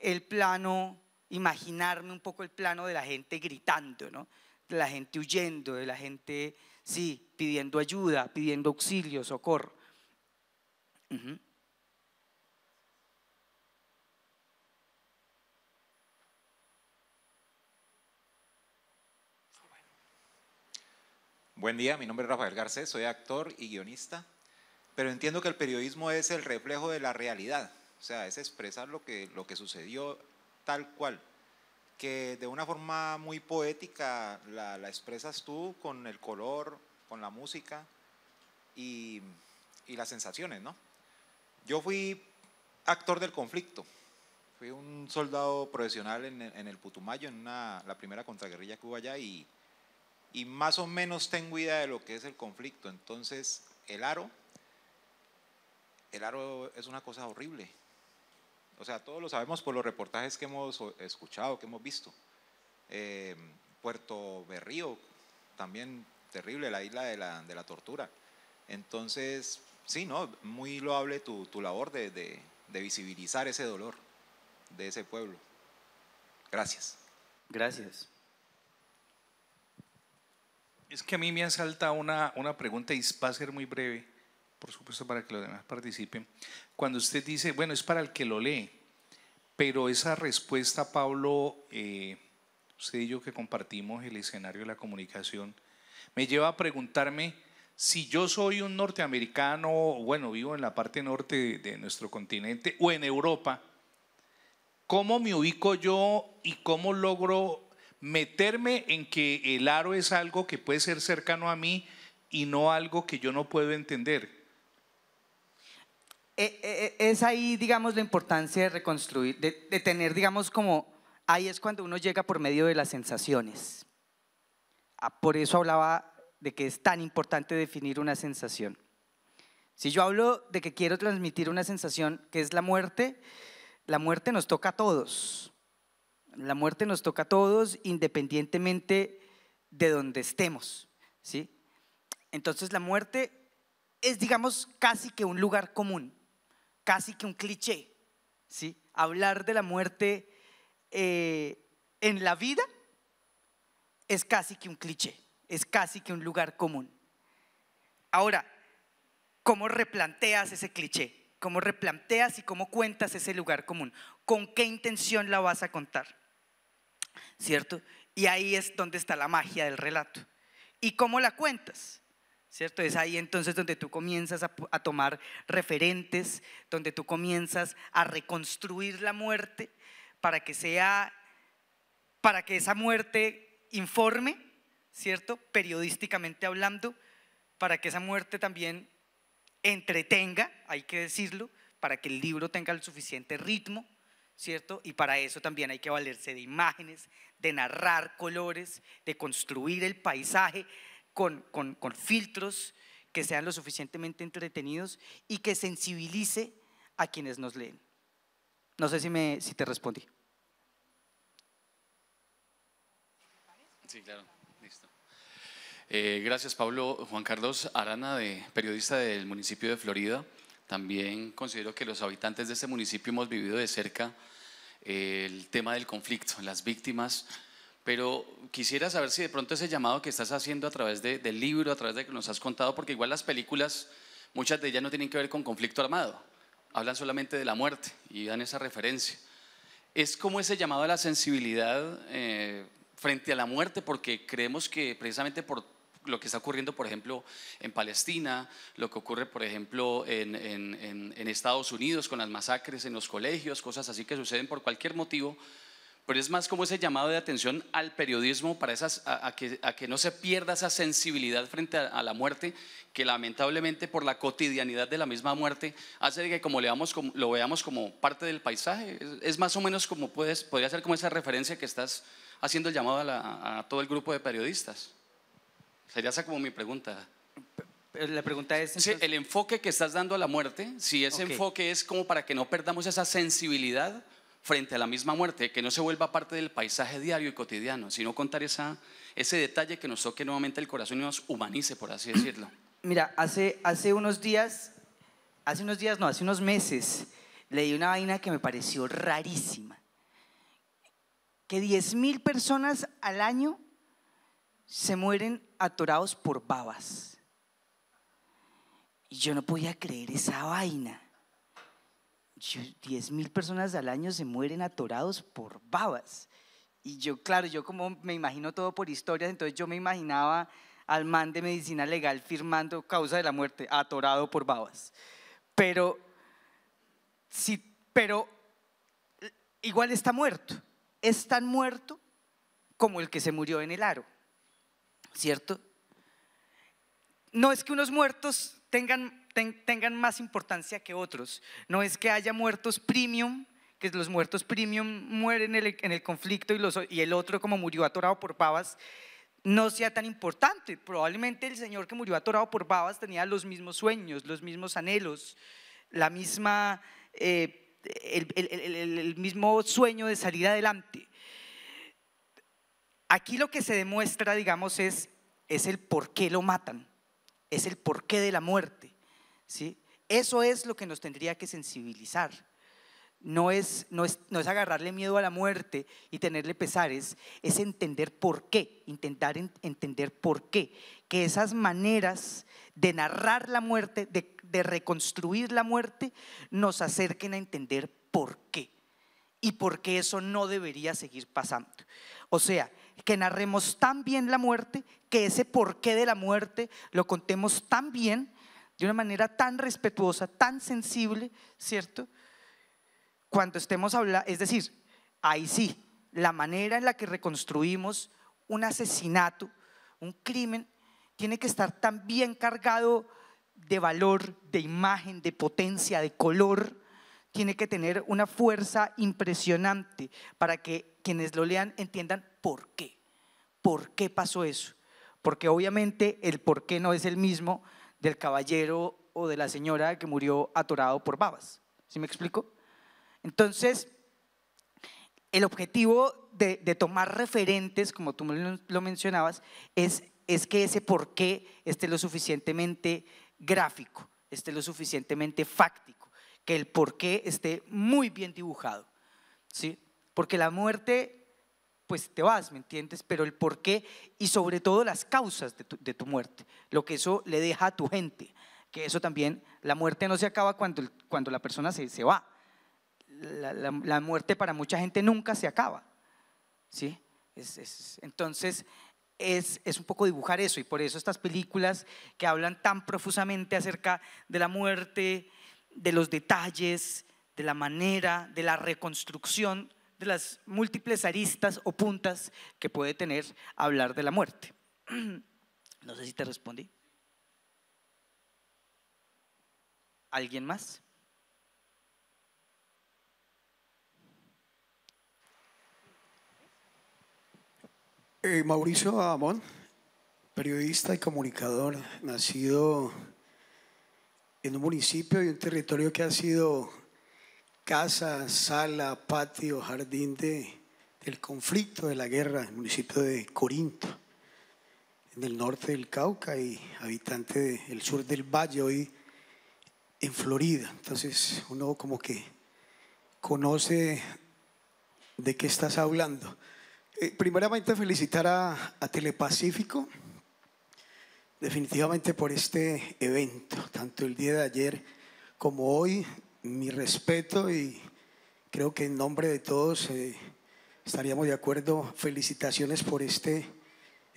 el plano, imaginarme un poco el plano de la gente gritando, ¿no? de la gente huyendo, de la gente, sí, pidiendo ayuda, pidiendo auxilio, socorro. Buen día, mi nombre es Rafael Garcés, soy actor y guionista, pero entiendo que el periodismo es el reflejo de la realidad, o sea, es expresar lo que, lo que sucedió tal cual, que de una forma muy poética la, expresas tú con el color, con la música y, las sensaciones, ¿no? Yo fui actor del conflicto, fui un soldado profesional en, el Putumayo, en la primera contraguerrilla que hubo allá y y más o menos tengo idea de lo que es el conflicto. Entonces, el aro, el aro es una cosa horrible. O sea, todos lo sabemos por los reportajes que hemos escuchado, que hemos visto. Eh, Puerto Berrío, también terrible, la isla de la, tortura. Entonces, sí, ¿no? Muy loable tu, tu labor de visibilizar ese dolor de ese pueblo. Gracias. Gracias. Es que a mí me asalta una, una pregunta y va a ser muy breve, por supuesto, para que los demás participen. Cuando usted dice, bueno, es para el que lo lee, pero esa respuesta, Pablo, eh, usted y yo que compartimos el escenario de la comunicación, me lleva a preguntarme si yo soy un norteamericano, bueno, vivo en la parte norte de nuestro continente o en Europa, ¿cómo me ubico yo y cómo logro meterme en que el aro es algo que puede ser cercano a mí y no algo que yo no puedo entender. E, e, e, es ahí, digamos, la importancia de reconstruir, de, tener, digamos, como, ahí es cuando uno llega por medio de las sensaciones. Ah, por eso hablaba de que es tan importante definir una sensación. Si yo hablo de que quiero transmitir una sensación que es la muerte, la muerte nos toca a todos. La muerte nos toca a todos independientemente de donde estemos, ¿sí? Entonces la muerte es, digamos, casi que un lugar común, casi que un cliché, ¿sí? Hablar de la muerte eh, en la vida es casi que un cliché, es casi que un lugar común. Ahora, ¿cómo replanteas ese cliché? ¿Cómo replanteas y cómo cuentas ese lugar común? ¿Con qué intención la vas a contar? ¿cierto? Y ahí es donde está la magia del relato. ¿Y cómo la cuentas? ¿Cierto? Es ahí entonces donde tú comienzas a, tomar referentes, donde tú comienzas a reconstruir la muerte para que sea, para que esa muerte informe, ¿cierto? Periodísticamente hablando, para que esa muerte también entretenga, hay que decirlo, para que el libro tenga el suficiente ritmo, ¿cierto? Y para eso también hay que valerse de imágenes, de narrar colores, de construir el paisaje con, filtros que sean lo suficientemente entretenidos y que sensibilice a quienes nos leen. No sé si, me, si te respondí. Sí, claro. Listo. Eh, gracias, Pablo. Juan Carlos Arana, de, periodista del municipio de Florida. También considero que los habitantes de este municipio hemos vivido de cerca eh, el tema del conflicto, las víctimas, pero quisiera saber si de pronto ese llamado que estás haciendo a través del libro, a través de que nos has contado, porque igual las películas, muchas de ellas no tienen que ver con conflicto armado, hablan solamente de la muerte y dan esa referencia. Es como ese llamado a la sensibilidad eh, frente a la muerte, porque creemos que precisamente por lo que está ocurriendo, por ejemplo, en Palestina, lo que ocurre, por ejemplo, en, Estados Unidos con las masacres en los colegios, cosas así que suceden por cualquier motivo. Pero es más como ese llamado de atención al periodismo para a, que, no se pierda esa sensibilidad frente a, la muerte, que lamentablemente por la cotidianidad de la misma muerte hace que como, le como lo veamos como parte del paisaje. Es, más o menos como puedes, podría ser como esa referencia que estás haciendo el llamado a todo el grupo de periodistas. Sería esa como mi pregunta. Eh, la pregunta es... el enfoque que estás dando a la muerte, si ese enfoque es como para que no perdamos esa sensibilidad frente a la misma muerte, que no se vuelva parte del paisaje diario y cotidiano, sino contar ese detalle que nos toque nuevamente el corazón y nos humanice, por así decirlo. <clears throat> Mira, hace, hace unos días, hace unos días, no, hace unos meses, leí una vaina que me pareció rarísima. Que 10.000 personas al año se mueren atorados por babas. Y yo no podía creer esa vaina. diez mil personas al año se mueren atorados por babas. Y yo, claro, yo como me imagino todo por historias, entonces yo me imaginaba al man de medicina legal firmando causa de la muerte, atorado por babas. Pero, sí, pero eh, igual está muerto. Es tan muerto como el que se murió en el aro. ¿cierto? No es que unos muertos tengan, tengan más importancia que otros, no es que haya muertos premium, que los muertos premium mueren en el, conflicto y, los, y el otro como murió atorado por babas, no sea tan importante. Probablemente el señor que murió atorado por babas tenía los mismos sueños, los mismos anhelos, la misma, eh, el, mismo sueño de salir adelante. Aquí lo que se demuestra, digamos, es, es el por qué lo matan, es el por qué de la muerte. ¿sí? Eso es lo que nos tendría que sensibilizar. No es, no, es, agarrarle miedo a la muerte y tenerle pesares, es entender por qué, intentar entender por qué. Que esas maneras de narrar la muerte, de, de reconstruir la muerte, nos acerquen a entender por qué. Y por qué eso no debería seguir pasando. O sea, que narremos tan bien la muerte, que ese porqué de la muerte lo contemos tan bien, de una manera tan respetuosa, tan sensible, ¿cierto? Cuando estemos hablando, es decir, ahí sí, la manera en la que reconstruimos un asesinato, un crimen, tiene que estar tan bien cargado de valor, de imagen, de potencia, de color, tiene que tener una fuerza impresionante para que quienes lo lean entiendan por qué, por qué pasó eso. Porque obviamente el por qué no es el mismo del caballero o de la señora que murió atorado por babas. ¿Sí me explico? Entonces, el objetivo de, tomar referentes, como tú lo mencionabas, es, es que ese por qué esté lo suficientemente gráfico, esté lo suficientemente fáctico que el porqué esté muy bien dibujado, ¿sí? Porque la muerte, pues te vas, ¿me entiendes? Pero el porqué y sobre todo las causas de tu, muerte, lo que eso le deja a tu gente, que eso también, la muerte no se acaba cuando, cuando la persona se, se va, la, muerte para mucha gente nunca se acaba, ¿sí? entonces, es, es, un poco dibujar eso y por eso estas películas que hablan tan profusamente acerca de la muerte, de los detalles, de la manera, de la reconstrucción de las múltiples aristas o puntas que puede tener hablar de la muerte. <clears throat> No sé si te respondí. ¿Alguien más? Eh, Mauricio Amón, periodista y comunicador, nacido en un municipio y un territorio que ha sido casa, sala, patio, jardín de, del conflicto, de la guerra, el municipio de Corinto, en el norte del Cauca y habitante del sur del Valle, hoy en Florida. Entonces uno como que conoce de qué estás hablando. Eh, primeramente felicitar a Telepacífico Definitivamente por este evento, tanto el día de ayer como hoy, mi respeto y creo que en nombre de todos eh, estaríamos de acuerdo, felicitaciones por este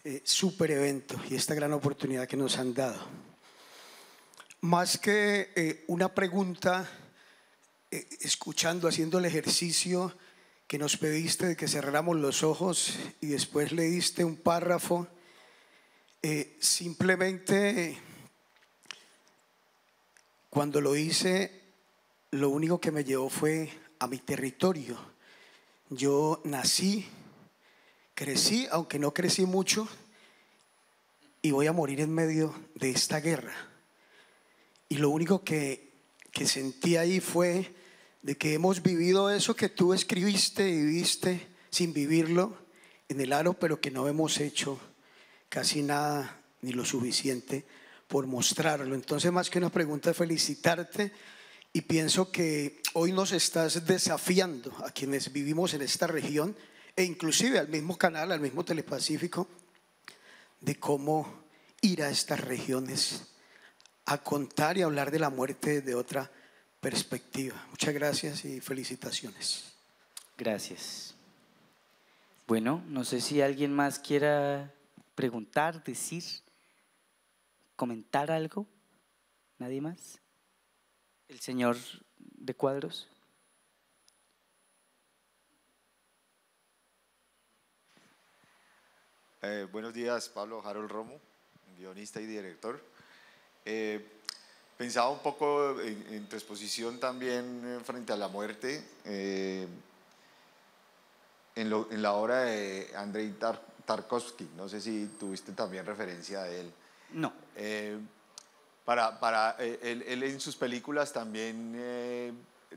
eh, super evento y esta gran oportunidad que nos han dado. Más que eh, una pregunta, escuchando, haciendo el ejercicio que nos pediste de que cerráramos los ojos y después le diste un párrafo, eh, simplemente, cuando lo hice, lo único que me llevó fue a mi territorio. Yo nací, crecí, aunque no crecí mucho, y voy a morir en medio de esta guerra. Y lo único que, que sentí ahí fue de que hemos vivido eso que tú escribiste y viviste sin vivirlo en el aro, pero que no hemos hecho casi nada ni lo suficiente por mostrarlo. Entonces, más que una pregunta, felicitarte y pienso que hoy nos estás desafiando a quienes vivimos en esta región e inclusive al mismo canal, al mismo Telepacífico, de cómo ir a estas regiones a contar y hablar de la muerte de otra perspectiva. Muchas gracias y felicitaciones. Gracias. Bueno, no sé si alguien más quiera preguntar, decir, comentar algo? ¿Nadie más? ¿El señor de cuadros? Eh, buenos días, Pablo Harold Romo, guionista y director. Eh, pensaba un poco en, tu exposición también eh, frente a la muerte, en, la obra de Andrei Tarkov. Tarkovsky, no sé si tuviste también referencia a él. No. Eh, para, para eh, él, en sus películas también eh,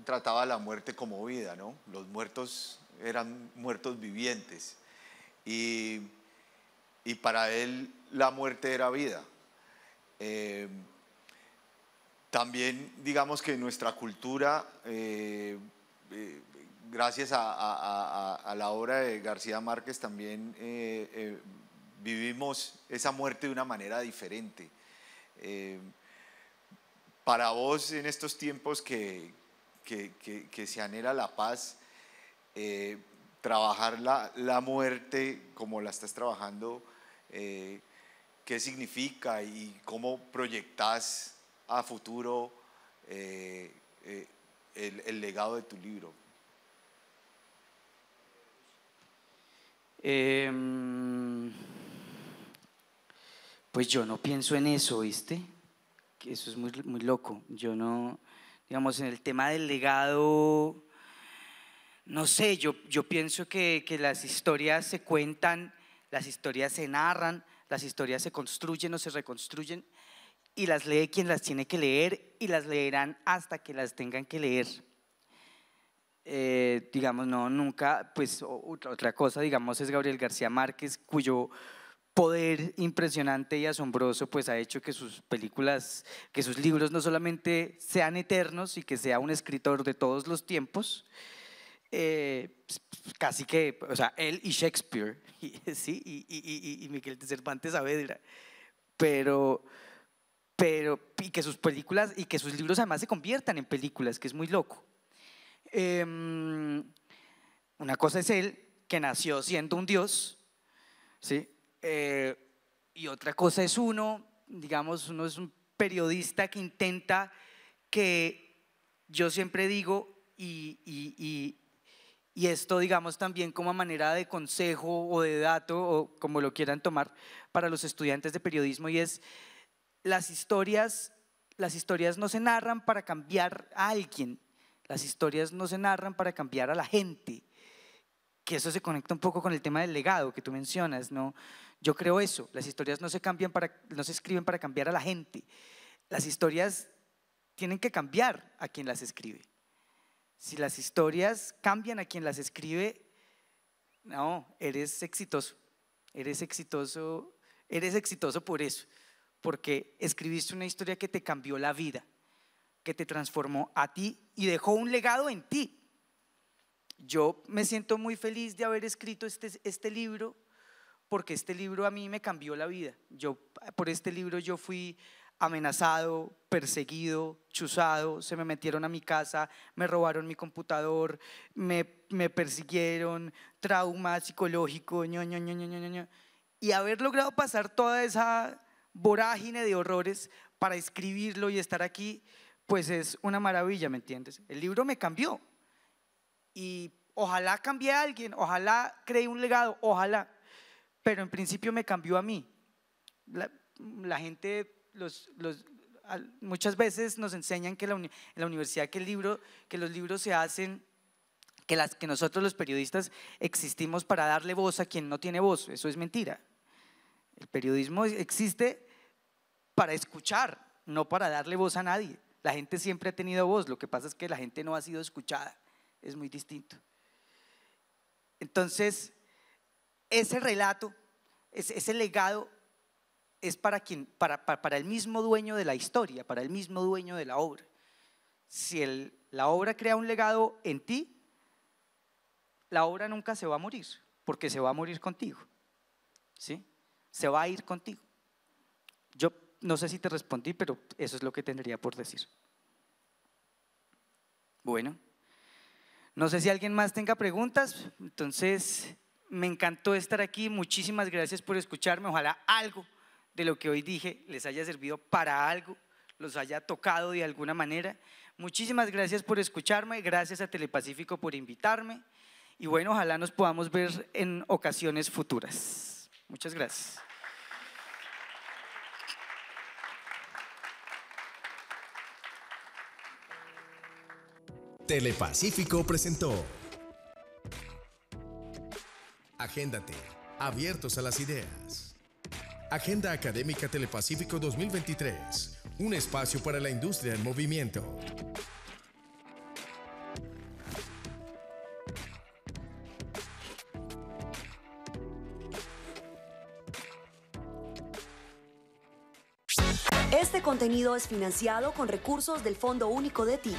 trataba la muerte como vida, ¿no? Los muertos eran muertos vivientes y, para él la muerte era vida. también digamos que nuestra cultura gracias a, la obra de García Márquez también eh, eh, vivimos esa muerte de una manera diferente. Eh, para vos en estos tiempos que, se anhela la paz, trabajar la, muerte como la estás trabajando, ¿qué significa y cómo proyectas a futuro el legado de tu libro? Em, pues yo no pienso en eso, ¿viste? eso es muy, muy loco. Yo no, digamos, en el tema del legado, no sé, yo, yo pienso que las historias se cuentan, las historias se narran, las historias se construyen o se reconstruyen y las lee quien las tiene que leer y las leerán hasta que las tengan que leer. Eh, digamos, no, nunca, pues otra cosa, digamos, es Gabriel García Márquez, cuyo poder impresionante y asombroso pues ha hecho que sus películas, que sus libros no solamente sean eternos y que sea un escritor de todos los tiempos, eh, pues, casi que, o sea, él y Shakespeare, <laughs> y, sí, y, y, y, Miguel de Cervantes Saavedra, pero, pero, y que sus películas, y que sus libros además se conviertan en películas, que es muy loco. Em, una cosa es Él, que nació siendo un Dios, ¿sí? Eh, y otra cosa es uno, digamos, uno es un periodista que intenta que yo siempre digo, y, y, esto digamos también como manera de consejo o de dato, o como lo quieran tomar, para los estudiantes de periodismo, y es las historias, las historias no se narran para cambiar a alguien, las historias no se narran para cambiar a la gente, que eso se conecta un poco con el tema del legado que tú mencionas, ¿no? Yo creo eso, las historias no se, cambian para, no se escriben para cambiar a la gente, las historias tienen que cambiar a quien las escribe. Si las historias cambian a quien las escribe, no, eres exitoso, eres exitoso, eres exitoso por eso, porque escribiste una historia que te cambió la vida que te transformó a ti y dejó un legado en ti. Yo me siento muy feliz de haber escrito este, este libro porque este libro a mí me cambió la vida. Yo por este libro yo fui amenazado, perseguido, chuzado, se me metieron a mi casa, me robaron mi computador, me, me persiguieron, trauma psicológico, Y haber logrado pasar toda esa vorágine de horrores para escribirlo y estar aquí, pues es una maravilla, ¿me entiendes? El libro me cambió. Y ojalá cambie a alguien, ojalá cree un legado, ojalá. Pero en principio me cambió a mí. La, gente, muchas veces nos enseñan que en la universidad que, el libro, que los libros se hacen que, las, que nosotros los periodistas existimos para darle voz a quien no tiene voz. Eso es mentira. El periodismo existe para escuchar, no para darle voz a nadie. La gente siempre ha tenido voz, lo que pasa es que la gente no ha sido escuchada, es muy distinto. Entonces, ese relato, ese, legado es para, quien, para, el mismo dueño de la historia, para el mismo dueño de la obra. Si la obra crea un legado en ti, la obra nunca se va a morir, porque se va a morir contigo. ¿sí? Se va a ir contigo. Yo no sé si te respondí, pero eso es lo que tendría por decir. Bueno, no sé si alguien más tenga preguntas. Entonces, me encantó estar aquí. Muchísimas gracias por escucharme. Ojalá algo de lo que hoy dije les haya servido para algo, los haya tocado de alguna manera. Muchísimas gracias por escucharme. Gracias a Telepacífico por invitarme. Y bueno, ojalá nos podamos ver en ocasiones futuras. Muchas gracias. Telepacífico presentó. Agéndate, abiertos a las ideas. Agenda Académica Telepacífico 2023, un espacio para la industria en movimiento. Este contenido es financiado con recursos del Fondo Único de TI.